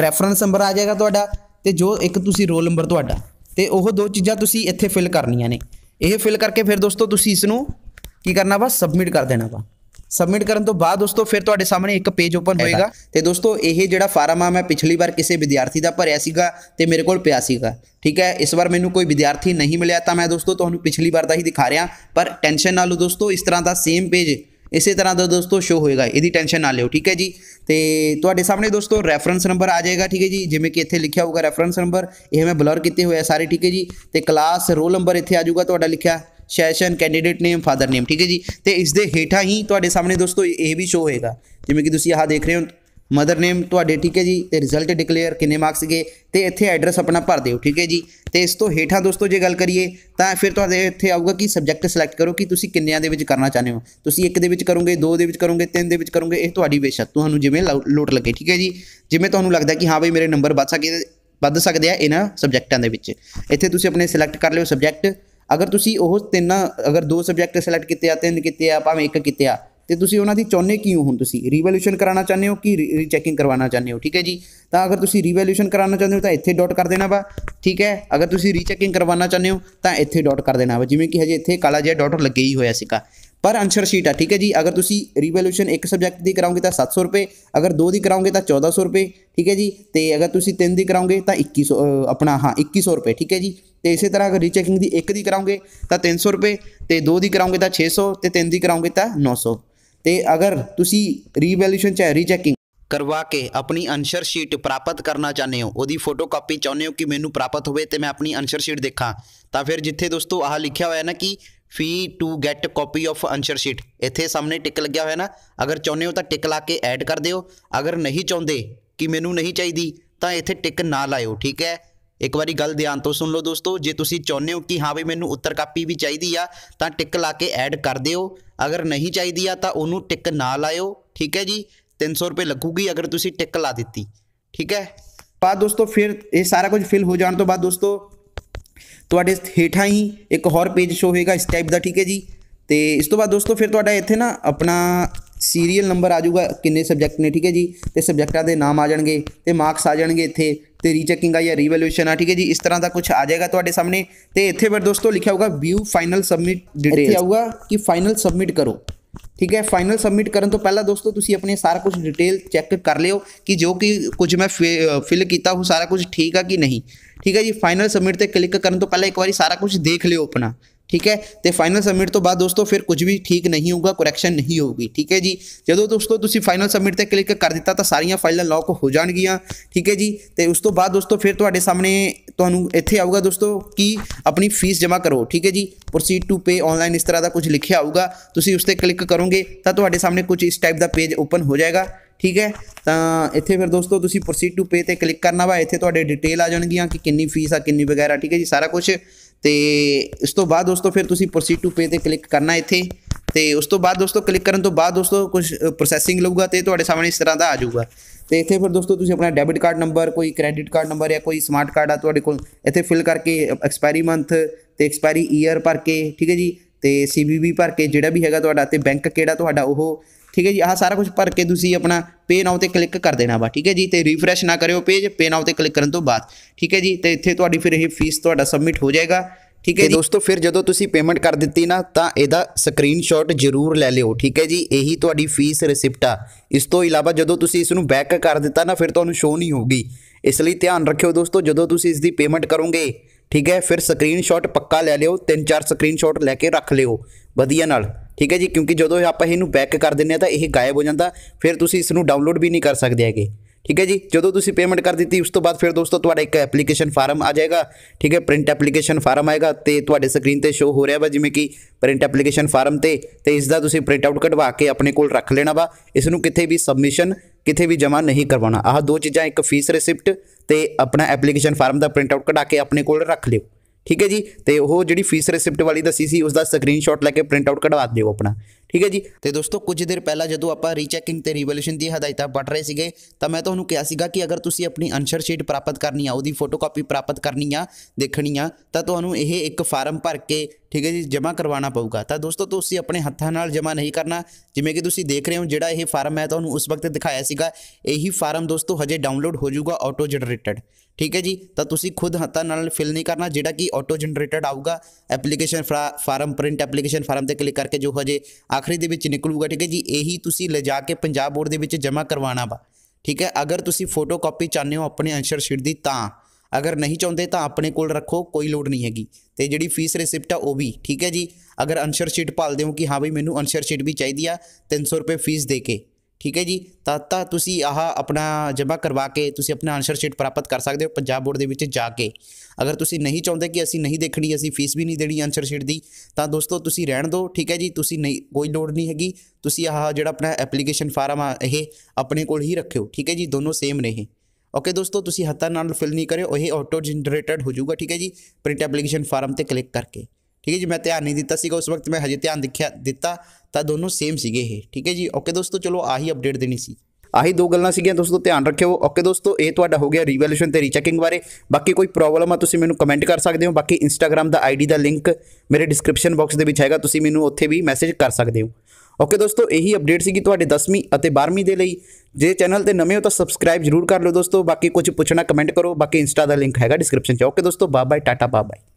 ਰੈਫਰੈਂਸ ਨੰਬਰ ਆ ਜਾਏਗਾ ਤੁਹਾਡਾ ਤੇ ਜੋ ਇੱਕ ਤੁਸੀਂ ਰੋਲ ਨੰਬਰ ਤੁਹਾਡਾ ਤੇ ਉਹ ਦੋ ਚੀਜ਼ਾਂ ਤੁਸੀਂ ਇੱਥੇ ਫਿਲ ਕਰਨੀਆਂ ਨੇ ਇਹ ਫਿਲ ਕਰਕੇ ਫਿਰ ਦੋਸਤੋ ਤੁਸੀਂ ਇਸ ਨੂੰ ਕੀ ਕਰਨਾ ਵਾ ਸਬਮਿਟ ਕਰ ਦੇਣਾ ਵਾ ਸਬਮਿਟ ਕਰਨ ਤੋਂ ਬਾਅਦ ਦੋਸਤੋ ਫਿਰ ਤੁਹਾਡੇ ਸਾਹਮਣੇ ਇੱਕ ਪੇਜ ਓਪਨ ਹੋਏਗਾ ਤੇ ਦੋਸਤੋ ਇਹ ਜਿਹੜਾ ਫਾਰਮ ਆ ਮੈਂ ਪਿਛਲੀ ਵਾਰ ਕਿਸੇ ਵਿਦਿਆਰਥੀ ਦਾ ਭਰਿਆ ਸੀਗਾ ਤੇ ਮੇਰੇ ਕੋਲ ਪਿਆ ਸੀਗਾ ਠੀਕ ਹੈ ਇਸ ਵਾਰ ਮੈਨੂੰ ਕੋਈ ਵਿਦਿਆਰਥੀ ਨਹੀਂ ਮਿਲਿਆ ਤਾਂ ਮੈਂ ਦੋਸਤੋ ਤੁਹਾਨੂੰ ਪਿਛਲੀ ਵਾਰ ਦਾ ਹੀ ਦਿਖਾ ਰਿਹਾ ਪਰ ਟੈਨਸ਼ਨ ਨਾ ਲਓ ਦੋਸਤੋ ਇਸ ਤਰ੍ਹਾਂ ਦਾ ਸੇਮ ਪੇਜ ਇਸੇ ਤਰ੍ਹਾਂ ਦਾ ਦੋਸਤੋ ਸ਼ੋ ਹੋਏਗਾ ਇਹਦੀ ਟੈਨਸ਼ਨ ਨਾ ਲਿਓ ਠੀਕ ਹੈ ਜੀ ਤੇ ਤੁਹਾਡੇ ਸਾਹਮਣੇ ਦੋਸਤੋ ਰੈਫਰੈਂਸ ਨੰਬਰ ਆ ਜਾਏਗਾ ਠੀਕ ਹੈ ਜੀ ਜਿਵੇਂ ਕਿ ਇੱਥੇ ਲਿਖਿਆ ਹੋਊਗਾ ਰੈਫਰੈਂਸ ਨੰਬਰ ਇਹ ਮੈਂ ਬਲਰ ਕੀਤੇ ਹੋਏ ਆ ਸਾਰੇ ਠੀਕ ਹੈ ਜੀ ਤੇ ਕਲਾਸ ਰੋਲ ਨੰਬਰ ਇੱਥੇ ਆ ਜਾਊਗਾ ਤੁਹਾਡਾ ਲਿਖਿਆ session candidate name father name ਠੀਕ ਹੈ ਜੀ ਤੇ ਇਸ ਦੇ ਹੇਠਾਂ ਹੀ ਤੁਹਾਡੇ ਸਾਹਮਣੇ ਦੋਸਤੋ ਇਹ ਵੀ ਸ਼ੋ ਹੋਏਗਾ ਜਿਵੇਂ ਕਿ ਤੁਸੀਂ ਆਹ ਦੇਖ ਰਹੇ ਹੋ ਮਦਰ ਨੇਮ ਤੁਹਾਡੇ ਠੀਕ ਹੈ ਜੀ ਤੇ ਰਿਜ਼ਲਟ ਡਿਕਲੇਅਰ ਕਿੰਨੇ ਮਾਰਕਸ ਗਏ ਤੇ ਇੱਥੇ ਐਡਰੈਸ ਆਪਣਾ ਭਰ ਦਿਓ ਠੀਕ ਹੈ ਜੀ ਤੇ ਇਸ ਤੋਂ ਹੇਠਾਂ ਦੋਸਤੋ ਜੇ ਗੱਲ ਕਰੀਏ ਤਾਂ ਫਿਰ ਤੁਹਾਡੇ ਇੱਥੇ ਆਊਗਾ ਕਿ ਸਬਜੈਕਟ ਸਿਲੈਕਟ ਕਰੋ ਕਿ ਤੁਸੀਂ ਕਿੰਨਿਆਂ ਦੇ ਵਿੱਚ ਕਰਨਾ ਚਾਹੁੰਦੇ ਹੋ ਤੁਸੀਂ ਇੱਕ ਦੇ ਵਿੱਚ ਕਰੋਗੇ ਦੋ ਦੇ ਵਿੱਚ ਕਰੋਗੇ ਤਿੰਨ ਦੇ ਵਿੱਚ ਕਰੋਗੇ ਇਹ ਤੁਹਾਡੀ ਬੇਸ਼ੱਕ ਤੁਹਾਨੂੰ ਜਿਵੇਂ ਲੋਟ ਲੱਗੇ ਠੀਕ ਹੈ ਜੀ ਜਿਵੇਂ ਤੁਹਾਨੂੰ ਲੱਗਦਾ ਕਿ ਹਾਂ ਬਈ ਮੇਰੇ ਨੰਬਰ ਵੱਧ ਸਕਦੇ ਵੱਧ ਸਕਦੇ ਆ ਇਹਨਾਂ ਸਬਜੈਕਟਾਂ ਦੇ ਵਿੱਚ ਇੱਥੇ ਤੁਸੀਂ ਆਪਣੇ ਸਿਲੈਕਟ ਕਰ ਲਿਓ ਸਬਜੈਕਟ ਅਗਰ ਤੁਸੀਂ ਉਹ ਤਿੰਨ ਅਗਰ ਦੋ ਸਬਜੈਕਟ ਸਿਲੈਕਟ ਕੀਤੇ ਆ ਤਿੰਨ ਕੀਤੇ ਆ ਭਾਵੇਂ ਇੱਕ ਕੀਤੇ ਆ ਤੇ ਤੁਸੀਂ ਉਹਨਾਂ ਦੀ ਚਾਹੁੰਦੇ ਕਿਉਂ ਹੁਣ ਤੁਸੀਂ ਰੀਵੈਲੂਸ਼ਨ ਕਰਾਉਣਾ ਚਾਹੁੰਦੇ ਹੋ ਕਿ ਰੀਚੈਕਿੰਗ ਕਰਵਾਉਣਾ ਚਾਹੁੰਦੇ ਹੋ ਠੀਕ ਹੈ ਜੀ ਤਾਂ ਅਗਰ ਤੁਸੀਂ ਰੀਵੈਲੂਸ਼ਨ ਕਰਾਉਣਾ ਚਾਹੁੰਦੇ ਹੋ ਤਾਂ ਇੱਥੇ ਡਾਟ ਕਰ ਦੇਣਾ ਵਾ ਠੀਕ ਹੈ ਅਗਰ ਤੁਸੀਂ ਰੀਚੈਕਿੰਗ ਕਰਵਾਉਣਾ ਚਾਹੁੰਦੇ ਹੋ ਤਾਂ ਇੱਥੇ ਡਾਟ ਕਰ ਦੇਣਾ ਵਾ ਜਿਵੇਂ ਕਿ ਹਜੇ ਇੱਥੇ ਕਾਲਾ ਜਿਹਾ ਡਾਟ ਲੱਗੇ ਹੀ ਹੋਇਆ ਸੀਗਾ ਪਰ ਅਨਸਰ ਸ਼ੀਟ ਆ ਠੀਕ ਹੈ ਜੀ ਅਗਰ ਤੁਸੀਂ ਰੀਵੈਲੂਸ਼ਨ ਇੱਕ ਸਬਜੈਕਟ ਦੀ ਕਰਾਉਂਗੇ ਤਾਂ 700 ਰੁਪਏ ਅਗਰ ਦੋ ਦੀ ਕਰਾਉਂਗੇ ਤਾਂ 1400 ਰੁਪਏ ਠੀਕ ਹੈ ਜੀ ਤੇ ਅਗਰ ਤੁਸੀਂ ਤਿੰਨ ਦੀ ਕਰਾਉਂਗੇ ਤਾਂ 2100 ਆਪਣਾ ਹਾਂ 2100 ਰੁਪਏ ਠੀਕ ਹੈ ਜੀ ਤੇ ਇਸੇ ਤਰ੍ਹਾਂ ਅਗਰ ਰੀਚੈਕਿੰਗ ਦੀ ਇੱਕ ਦੀ ਕਰਾਉਂਗੇ ਤਾਂ 300 ਰੁਪਏ ਤੇ ਦੋ ਦੀ ਕਰਾਉਂਗੇ ਤਾਂ 600 ਤੇ ਤਿੰਨ ਦੀ ਕਰਾਉਂਗੇ ਤਾਂ 900 ਤੇ ਅਗਰ ਤੁਸੀਂ ਰੀਵੈਲੂਏਸ਼ਨ ਚਾਹੇ ਰੀਚੈਕਿੰਗ ਕਰਵਾ ਕੇ ਆਪਣੀ ਅਨਸ਼ਰ ਸ਼ੀਟ ਪ੍ਰਾਪਤ ਕਰਨਾ ਚਾਹੁੰਦੇ ਹੋ ਉਹਦੀ ਫੋਟੋ ਕਾਪੀ ਚਾਹੁੰਦੇ ਹੋ ਕਿ ਮੈਨੂੰ ਪ੍ਰਾਪਤ ਹੋਵੇ ਤੇ ਮੈਂ ਆਪਣੀ ਅਨਸ਼ਰ ਸ਼ੀਟ ਦੇਖਾਂ ਤਾਂ ਫਿਰ ਜਿੱਥੇ ਦੋਸਤੋ ਆਹ ਲਿਖਿਆ ਹੋਇਆ ਹੈ ਨਾ ਕਿ fee to get copy of answer sheet ਇੱਥੇ ਸਾਹਮਣੇ ਟਿਕ ਲੱਗਿਆ ਹੋਇਆ ਹੈ ਨਾ ਅਗਰ ਚਾਹੁੰਦੇ ਹੋ ਤਾਂ ਟਿਕ ਲਾ ਕੇ ਐਡ ਕਰ ਦਿਓ ਅਗਰ ਨਹੀਂ ਚਾਹੁੰਦੇ ਕਿ ਮੈਨੂੰ ਨਹੀਂ ਚਾਹੀਦੀ ਤਾਂ ਇੱਥੇ ਟਿਕ ਨਾ ਲਾਇਓ ਠੀਕ ਹੈ ਇੱਕ ਵਾਰੀ ਗੱਲ ਧਿਆਨ ਤੋਂ ਸੁਣ ਲਓ ਦੋਸਤੋ ਜੇ ਤੁਸੀਂ ਚਾਹੁੰਦੇ ਹੋ ਕਿ ਹਾਂ ਵੀ ਮੈਨੂੰ ਉੱਤਰ ਕਾਪੀ ਵੀ ਚਾਹੀਦੀ ਆ ਤਾਂ ਟਿਕ ਲਾ ਕੇ ਐਡ ਕਰ ਦਿਓ ਅਗਰ ਨਹੀਂ ਚਾਹੀਦੀ ਆ ਤਾਂ ਉਹਨੂੰ ਟਿਕ ਨਾ ਲਾਇਓ ਠੀਕ ਹੈ ਜੀ 300 ਰੁਪਏ ਲੱਗੂਗੀ ਅਗਰ ਤੁਸੀਂ ਟਿਕ ਲਾ ਦਿੱਤੀ ਠੀਕ ਹੈ ਬਾਅਦ ਦੋਸਤੋ ਫਿਰ ਇਹ ਸਾਰਾ ਕੁਝ ਫਿਲ ਹੋ ਜਾਣ ਤੋਂ ਬਾਅਦ ਦੋਸਤੋ ਤੁਹਾਡੇ ਹੇਠਾਂ ਹੀ ਇੱਕ ਹੋਰ ਪੇਜ ਸ਼ੋ ਹੋਏਗਾ ਇਸ ਟਾਈਪ ਦਾ ਠੀਕ ਹੈ ਜੀ ਤੇ ਇਸ ਤੋਂ ਬਾਅਦ ਦੋਸਤੋ ਫਿਰ ਤੁਹਾਡਾ ਇੱਥੇ ਨਾ ਆਪਣਾ ਸੀਰੀਅਲ ਨੰਬਰ ਆ ਜਾਊਗਾ ਕਿੰਨੇ ਸਬਜੈਕਟ ਨੇ ਠੀਕ ਹੈ ਜੀ ਤੇ ਸਬਜੈਕਟਾਂ ਦੇ ਨਾਮ ਆ ਜਾਣਗੇ ਤੇ ਮਾਰਕਸ ਆ ਜਾਣਗੇ ਇੱਥੇ ਤੇ ਰੀਚੈਕਿੰਗ ਆ ਜਾਂ ਰੀਵੈਲੂਏਸ਼ਨ ਆ ਠੀਕ ਹੈ ਜੀ ਇਸ ਤਰ੍ਹਾਂ ਦਾ ਕੁਝ ਆ ਜਾਏਗਾ ਤੁਹਾਡੇ ਸਾਹਮਣੇ ਤੇ ਇੱਥੇ ਫਿਰ ਦੋਸਤੋ ਲਿਖਿਆ ਹੋਊਗਾ ਵਿਊ ਫਾਈਨਲ ਸਬਮਿਟ ਡਿਟੇਲ ਇੱਥੇ ਆਊਗਾ ਕਿ ਫਾਈਨਲ ਸਬਮਿਟ ਕਰੋ ਠੀਕ ਹੈ ਫਾਈਨਲ ਸਬਮਿਟ ਕਰਨ ਤੋਂ ਪਹਿਲਾਂ ਦੋਸਤੋ ਤੁਸੀਂ ਆਪਣੇ ਸਾਰਾ ਕੁਝ ਡਿਟੇਲ ਚੈੱਕ ਕਰ ਲਿਓ ਕਿ ਜੋ ਕਿ ਕੁਝ ਮੈਂ ਫਿਲ ਕੀਤਾ ਹੋ ਸਾਰਾ ਕੁਝ ਠੀਕ ਆ ਕਿ ਨਹੀਂ ਠੀਕ ਹੈ ਜੀ ਫਾਈਨਲ ਸਬਮਿਟ ਤੇ ਕਲਿੱਕ ਕਰਨ ਤੋਂ ਪਹਿਲਾਂ ਇੱਕ ਵਾਰੀ ਸਾਰਾ ਕੁਝ ਦੇਖ ਲਿਓ ਆਪਣਾ ਠੀਕ ਹੈ ਤੇ ਫਾਈਨਲ ਸਬਮਿਟ ਤੋਂ ਬਾਅਦ ਦੋਸਤੋ ਫਿਰ ਕੁਝ ਵੀ ਠੀਕ ਨਹੀਂ ਹੋਊਗਾ ਕਰੈਕਸ਼ਨ ਨਹੀਂ ਹੋਊਗੀ ਠੀਕ ਹੈ ਜੀ ਜਦੋਂ ਦੋਸਤੋ ਤੁਸੀਂ ਫਾਈਨਲ ਸਬਮਿਟ ਤੇ ਕਲਿੱਕ ਕਰ ਦਿੱਤਾ ਤਾਂ ਸਾਰੀਆਂ ਫਾਈਲਾਂ ਲੌਕ ਹੋ ਜਾਣਗੀਆਂ ਠੀਕ ਹੈ ਜੀ ਤੇ ਉਸ ਤੋਂ ਬਾਅਦ ਦੋਸਤੋ ਫਿਰ ਤੁਹਾਡੇ ਸਾਹਮਣੇ ਤੁਹਾਨੂੰ ਇੱਥੇ ਆਊਗਾ ਦੋਸਤੋ ਕਿ ਆਪਣੀ ਫੀਸ ਜਮ੍ਹਾਂ ਕਰੋ ਠੀਕ ਹੈ ਜੀ ਪ੍ਰੋਸੀਡ ਟੂ ਪੇ ਆਨਲਾਈਨ ਇਸ ਤਰ੍ਹਾਂ ਦਾ ਕੁਝ ਲਿਖਿਆ ਆਊਗਾ ਤੁਸੀਂ ਉਸ ਤੇ ਕਲਿੱਕ ਕਰੋਗੇ ਤਾਂ ਤੁਹਾਡੇ ਸਾਹਮਣੇ ਕੁਝ ਇਸ ਟਾਈਪ ਦਾ ਪੇਜ ਓਪਨ ਹੋ ਜਾਏਗਾ ਠੀਕ ਹੈ ਤਾਂ ਇੱਥੇ ਫਿਰ ਦੋਸਤੋ ਤੁਸੀਂ ਪ੍ਰੋਸੀਡ ਟੂ ਪੇ ਤੇ ਕਲਿੱਕ ਕਰਨਾ ਵਾ ਇੱਥੇ ਤੁਹਾਡੇ ਡਿਟੇਲ ਆ ਜਾਣਗੀਆਂ ਕਿ ਕਿੰਨੀ ਫੀਸ ਆ ਕਿੰਨੀ ਵਗੈਰਾ ਠੀਕ ਹੈ ਜੀ ਸਾਰਾ ਕੁਝ ਤੇ ਇਸ ਤੋਂ ਬਾਅਦ ਦੋਸਤੋ ਫਿਰ ਤੁਸੀਂ ਪ੍ਰੋਸੀਡ ਟੂ ਪੇ ਤੇ ਕਲਿੱਕ ਕਰਨਾ ਇੱਥੇ ਤੇ ਉਸ ਤੋਂ ਬਾਅਦ ਦੋਸਤੋ ਕਲਿੱਕ ਕਰਨ ਤੋਂ ਬਾਅਦ ਦੋਸਤੋ ਕੁਝ ਪ੍ਰੋਸੈਸਿੰਗ ਲਊਗਾ ਤੇ ਤੁਹਾਡੇ ਸਾਹਮਣੇ ਇਸ ਤਰ੍ਹਾਂ ਦਾ ਆ ਜਾਊਗਾ ਤੇ ਇੱਥੇ ਫਿਰ ਦੋਸਤੋ ਤੁਸੀਂ ਆਪਣਾ ਡੈਬਿਟ ਕਾਰਡ ਨੰਬਰ ਕੋਈ ਕ੍ਰੈਡਿਟ ਕਾਰਡ ਨੰਬਰ ਜਾਂ ਕੋਈ ਸਮਾਰਟ ਕਾਰਡ ਆ ਤੁਹਾਡੇ ਕੋਲ ਇੱਥੇ ਫਿਲ ਕਰਕੇ ਐਕਸਪਾਇਰੀ ਮੰਥ ਤੇ ਐਕਸਪਾਇਰੀ ਈਅਰ ਭਰ ਕੇ ਠੀਕ ਹੈ ਜੀ ਤੇ ਸੀਵੀਵੀ ਭਰ ਕੇ ਜਿਹੜਾ ਵੀ ਹੈਗਾ ਤੁਹਾਡਾ ਤੇ ਬੈਂਕ ਕਿਹੜਾ ਤੁਹਾਡਾ ਉਹ ਠੀਕ ਹੈ ਜੀ ਆਹ ਸਾਰਾ ਕੁਝ ਭਰ ਕੇ ਤੁਸੀਂ ਆਪਣਾ ਪੇ ਨਾਉ ਤੇ ਕਲਿੱਕ ਕਰ ਦੇਣਾ ਵਾ ਠੀਕ ਹੈ ਜੀ ਤੇ ਰੀਫਰੈਸ਼ ਨਾ ਕਰਿਓ ਪੇਜ ਪੇ ਨਾਉ ਤੇ ਕਲਿੱਕ ਕਰਨ ਤੋਂ ਬਾਅਦ ਠੀਕ ਹੈ ਜੀ ਤੇ ਇੱਥੇ ਤੁਹਾਡੀ ਫਿਰ ਇਹ ਫੀਸ ਤੁਹਾਡਾ ਸਬਮਿਟ ਹੋ ਜਾਏਗਾ ਠੀਕ ਹੈ ਜੀ ਦੋਸਤੋ ਫਿਰ ਜਦੋਂ ਤੁਸੀਂ ਪੇਮੈਂਟ ਕਰ ਦਿੱਤੀ ਨਾ ਤਾਂ ਇਹਦਾ ਸਕਰੀਨਸ਼ਾਟ ਜ਼ਰੂਰ ਲੈ ਲਿਓ ਠੀਕ ਹੈ ਜੀ ਇਹੀ ਤੁਹਾਡੀ ਫੀਸ ਰਿਸਿਪਟ ਆ ਇਸ ਤੋਂ ਇਲਾਵਾ ਜਦੋਂ ਤੁਸੀਂ ਇਸ ਨੂੰ ਬੈਕ ਕਰ ਦਿੱਤਾ ਨਾ ਫਿਰ ਤੁਹਾਨੂੰ ਸ਼ੋ ਨਹੀਂ ਹੋਊਗੀ ਇਸ ਲਈ ਧਿਆਨ ਰੱਖਿਓ ਦੋਸਤੋ ਜਦੋਂ ਤੁਸੀਂ ਇਸ ਦੀ ਪੇਮੈਂਟ ਕਰੋਗੇ ਠੀਕ ਹੈ ਫਿਰ ਸਕਰੀਨਸ਼ਾਟ ਪੱਕਾ ਲੈ ਲਿਓ ਤਿੰਨ ਚਾਰ ਸਕਰੀਨਸ਼ਾਟ ਲੈ ਕੇ ਰੱਖ ਲਿਓ ਵਧੀਆ ਨਾਲ ਠੀਕ ਹੈ ਜੀ ਕਿਉਂਕਿ ਜਦੋਂ ਆਪਾਂ ਇਹਨੂੰ ਬੈਕ ਕਰ ਦਿੰਨੇ ਆ ਤਾਂ ਇਹ ਗਾਇਬ ਹੋ ਜਾਂਦਾ ਫਿਰ ਤੁਸੀਂ ਇਸ ਨੂੰ ਡਾਊਨਲੋਡ ਵੀ ਨਹੀਂ ਕਰ ਸਕਦੇ ਹੈਗੇ ਠੀਕ ਹੈ ਜੀ ਜਦੋਂ ਤੁਸੀਂ ਪੇਮੈਂਟ ਕਰ ਦਿੱਤੀ ਉਸ ਤੋਂ ਬਾਅਦ ਫਿਰ ਦੋਸਤੋ ਤੁਹਾਡਾ ਇੱਕ ਐਪਲੀਕੇਸ਼ਨ ਫਾਰਮ ਆ ਜਾਏਗਾ ਠੀਕ ਹੈ ਪ੍ਰਿੰਟ ਐਪਲੀਕੇਸ਼ਨ ਫਾਰਮ ਆਏਗਾ ਤੇ ਤੁਹਾਡੇ ਸਕਰੀਨ ਤੇ ਸ਼ੋ ਹੋ ਰਿਹਾ ਵਾ ਜਿਵੇਂ ਕਿ ਪ੍ਰਿੰਟ ਐਪਲੀਕੇਸ਼ਨ ਫਾਰਮ ਤੇ ਤੇ ਇਸ ਦਾ ਤੁਸੀਂ ਪ੍ਰਿੰਟ ਆਊਟ ਕਢਵਾ ਕੇ ਆਪਣੇ ਕੋਲ ਰੱਖ ਲੈਣਾ ਵਾ ਇਸ ਨੂੰ ਕਿਤੇ ਵੀ ਸਬਮਿਸ਼ਨ ਕਿਤੇ ਵੀ ਜਮ੍ਹਾਂ ਨਹੀਂ ਕਰਵਾਉਣਾ ਆਹ ਦੋ ਚੀਜ਼ਾਂ ਇੱਕ ਫੀਸ ਰਿਸਿਪਟ ਤੇ ਆਪਣਾ ਐਪਲੀਕੇਸ਼ਨ ਫਾਰਮ ਦਾ ਪ੍ਰਿੰਟ ਆਊਟ ਕਢਾ ਕੇ ਆਪਣੇ ਕੋਲ ਰੱਖ ਲਿਓ ਠੀਕ ਹੈ ਜੀ ਤੇ ਉਹ ਜਿਹੜੀ ਫੀਸ ਰਿਸਿਪਟ ਵਾਲੀ ਦੱਸੀ ਸੀ ਉਸ ਦਾ ਸਕਰੀਨਸ਼ਾਟ ਲੈ ਕੇ ਪ੍ਰਿੰਟ ਆਊਟ ਕਢਵਾ ਦਿਓ ਆਪਣਾ ਠੀਕ ਹੈ ਜੀ ਤੇ ਦੋਸਤੋ ਕੁਝ ਦਿਨ ਪਹਿਲਾਂ ਜਦੋਂ ਆਪਾਂ ਰੀਚੈਕਿੰਗ ਤੇ ਰੀਵੈਲੂਸ਼ਨ ਦੀ ਹਦਾਇਤਾਂ ਪੜ ਰਹੇ ਸੀਗੇ ਤਾਂ ਮੈਂ ਤੁਹਾਨੂੰ ਕਿਹਾ ਸੀਗਾ ਕਿ ਅਗਰ ਤੁਸੀਂ ਆਪਣੀ ਅਨਸ਼ਰ ਸ਼ੀਟ ਪ੍ਰਾਪਤ ਕਰਨੀ ਆ ਉਹਦੀ ਫੋਟੋਕਾਪੀ ਪ੍ਰਾਪਤ ਕਰਨੀ ਆ ਦੇਖਣੀ ਆ ਤਾਂ ਤੁਹਾਨੂੰ ਇਹ ਇੱਕ ਫਾਰਮ ਭਰ ਕੇ ਠੀਕ ਹੈ ਜੀ ਜਮ੍ਹਾਂ ਕਰਵਾਉਣਾ ਪਊਗਾ ਤਾਂ ਦੋਸਤੋ ਤੁਸੀਂ ਆਪਣੇ ਹੱਥਾਂ ਨਾਲ ਜਮ੍ਹਾਂ ਨਹੀਂ ਕਰਨਾ ਜਿਵੇਂ ਕਿ ਤੁਸੀਂ ਦੇਖ ਰਹੇ ਹੋ ਜਿਹੜਾ ਇਹ ਫਾਰਮ ਹੈ ਤੁਹਾਨੂੰ ਉਸ ਵਕਤ ਦਿਖਾਇਆ ਸੀਗਾ ਇਹੀ ਫਾਰਮ ਦੋਸਤੋ ਹਜੇ ਡਾਊਨਲੋਡ ਹੋ ਜਾਊਗਾ ਆਟੋ ਜਨਰੇਟਡ ਠੀਕ ਹੈ ਜੀ ਤਾਂ ਤੁਸੀਂ ਖੁਦ ਹੱਥਾਂ ਨਾਲ ਫਿਲ ਨਹੀਂ ਕਰਨਾ ਜਿਹੜਾ ਕਿ ਆਟੋ ਜਨਰੇਟਡ ਆਊਗਾ application form print application form ਤੇ ਕਲਿੱਕ ਕਰਕੇ ਜੋ ਹਜੇ ਆਖਰੀ ਦੇ ਵਿੱਚ ਨਿਕਲੂਗਾ ਠੀਕ ਹੈ ਜੀ ਇਹੀ ਤੁਸੀਂ ਲਿਜਾ ਕੇ ਪੰਜਾਬ ਬੋਰਡ ਦੇ ਵਿੱਚ ਜਮ੍ਹਾਂ ਕਰਵਾਉਣਾ ਵਾ ਠੀਕ ਹੈ ਅਗਰ ਤੁਸੀਂ ਫੋਟੋ ਕਾਪੀ ਚਾਹੁੰਦੇ ਹੋ ਆਪਣੇ ਅਨਸ਼ਰ ਸ਼ੀਟ ਦੀ ਤਾਂ ਅਗਰ ਨਹੀਂ ਚਾਹੁੰਦੇ ਤਾਂ ਆਪਣੇ ਕੋਲ ਰੱਖੋ ਕੋਈ ਲੋੜ ਨਹੀਂ ਹੈਗੀ ਤੇ ਜਿਹੜੀ ਫੀਸ ਰਿਸਿਪਟ ਆ ਉਹ ਵੀ ਠੀਕ ਹੈ ਜੀ ਅਗਰ ਅਨਸ਼ਰ ਸ਼ੀਟ ਭਾਲਦੇ ਹੋ ਕਿ ਹਾਂ ਵੀ ਮੈਨੂੰ ਅਨਸ਼ਰ ਸ਼ੀਟ ਵੀ ਚਾਹੀਦੀ ਆ 300 ਰੁਪਏ ਫੀਸ ਦੇ ਕੇ ਠੀਕ ਹੈ ਜੀ ਤਾਂ ਤਾਂ ਤੁਸੀਂ ਆਹ ਆਪਣਾ ਜਮਾ ਕਰਵਾ ਕੇ ਤੁਸੀਂ ਆਪਣਾ ਆਨਸਰ ਸ਼ੀਟ ਪ੍ਰਾਪਤ ਕਰ ਸਕਦੇ ਹੋ ਪੰਜਾਬ ਬੋਰਡ ਦੇ ਵਿੱਚ ਜਾ ਕੇ ਅਗਰ ਤੁਸੀਂ ਨਹੀਂ ਚਾਹੁੰਦੇ ਕਿ ਅਸੀਂ ਨਹੀਂ ਦੇਖਣੀ ਅਸੀਂ ਫੀਸ ਵੀ ਨਹੀਂ ਦੇਣੀ ਆਨਸਰ ਸ਼ੀਟ ਦੀ ਤਾਂ ਦੋਸਤੋ ਤੁਸੀਂ ਰਹਿਣ ਦਿਓ ਠੀਕ ਹੈ ਜੀ ਤੁਸੀਂ ਨਹੀਂ ਕੋਈ ਲੋੜ ਨਹੀਂ ਹੈਗੀ ਤੁਸੀਂ ਆਹ ਜਿਹੜਾ ਆਪਣਾ ਐਪਲੀਕੇਸ਼ਨ ਫਾਰਮ ਆ ਇਹ ਆਪਣੇ ਕੋਲ ਹੀ ਰੱਖਿਓ ਠੀਕ ਹੈ ਜੀ ਦੋਨੋਂ ਸੇਮ ਨੇ ਓਕੇ ਦੋਸਤੋ ਤੁਸੀਂ ਹੱਥਾਂ ਨਾਲ ਫਿਲ ਨਹੀਂ ਕਰਿਓ ਇਹ ਆਟੋ ਜਨਰੇਟਡ ਹੋ ਜਾਊਗਾ ਠੀਕ ਹੈ ਜੀ ਪ੍ਰਿੰਟ ਐਪਲੀਕੇਸ਼ਨ ਫਾਰਮ ਤੇ ਕਲਿੱਕ ਕਰਕੇ ਠੀਕ ਹੈ ਜੀ ਮੈਂ ਧਿਆਨ ਨਹੀਂ ਦਿੱਤਾ ਸੀਗਾ ਉਸ ਵਕਤ ਮੈਂ ਹਜੇ ਧਿਆਨ ਦਿੱਖਿਆ ਦਿੱਤਾ ਤਾਂ ਦੋਨੋਂ ਸੇਮ ਸੀਗੇ ਇਹ ਠੀਕ ਹੈ ਜੀ ਓਕੇ ਦੋਸਤੋ ਚਲੋ ਆਹੀ ਅਪਡੇਟ ਦੇਣੀ ਸੀ ਆਹੀ ਦੋ ਗੱਲਾਂ ਸੀਗੀਆਂ ਦੋਸਤੋ ਧਿਆਨ ਰੱਖਿਓ ਓਕੇ ਦੋਸਤੋ ਇਹ ਤੁਹਾਡਾ ਹੋ ਗਿਆ ਰੀਵੈਲਿਊਸ਼ਨ ਤੇ ਰੀਚੈਕਿੰਗ ਬਾਰੇ ਬਾਕੀ ਕੋਈ ਪ੍ਰੋਬਲਮ ਆ ਤੁਸੀਂ ਮੈਨੂੰ ਕਮੈਂਟ ਕਰ ਸਕਦੇ ਹੋ ਬਾਕੀ ਇੰਸਟਾਗ੍ਰam ਦਾ ਆਈਡੀ ਦਾ ਲਿੰਕ ਮੇਰੇ ਡਿਸਕ੍ਰਿਪਸ਼ਨ ਬਾਕਸ ਦੇ ਵਿੱਚ ਹੈਗਾ ਤੁਸੀਂ ਮੈਨੂੰ ਉੱਥੇ ਵੀ ਮੈਸੇਜ ਕਰ ਸਕਦੇ ਹੋ ਓਕੇ ਦੋਸਤੋ ਇਹੀ ਅਪਡੇਟ ਸੀਗੀ ਤੁਹਾਡੇ 10ਵੀਂ ਅਤੇ 12ਵੀਂ ਦੇ ਲਈ ਜੇ ਚੈਨਲ ਤੇ ਨਵੇਂ ਹੋ ਤਾਂ ਸਬਸਕ੍ਰਾਈਬ ਜਰੂਰ ਕਰ ਲਓ ਦੋਸਤੋ ਬਾਕੀ ਕੁਝ ਪੁੱਛਣਾ ਕਮੈਂਟ ਕਰੋ ਬਾਕੀ ਇੰਸਟਾ ਦਾ ਲਿੰਕ ਹੈਗਾ ਡਿਸਕ੍ਰਿਪਸ਼ਨ 'ਚ ਓਕੇ ਦੋਸਤੋ ਬਾਏ ਬਾਏ ਟਾਟਾ ਬਾਏ ਬਾਏ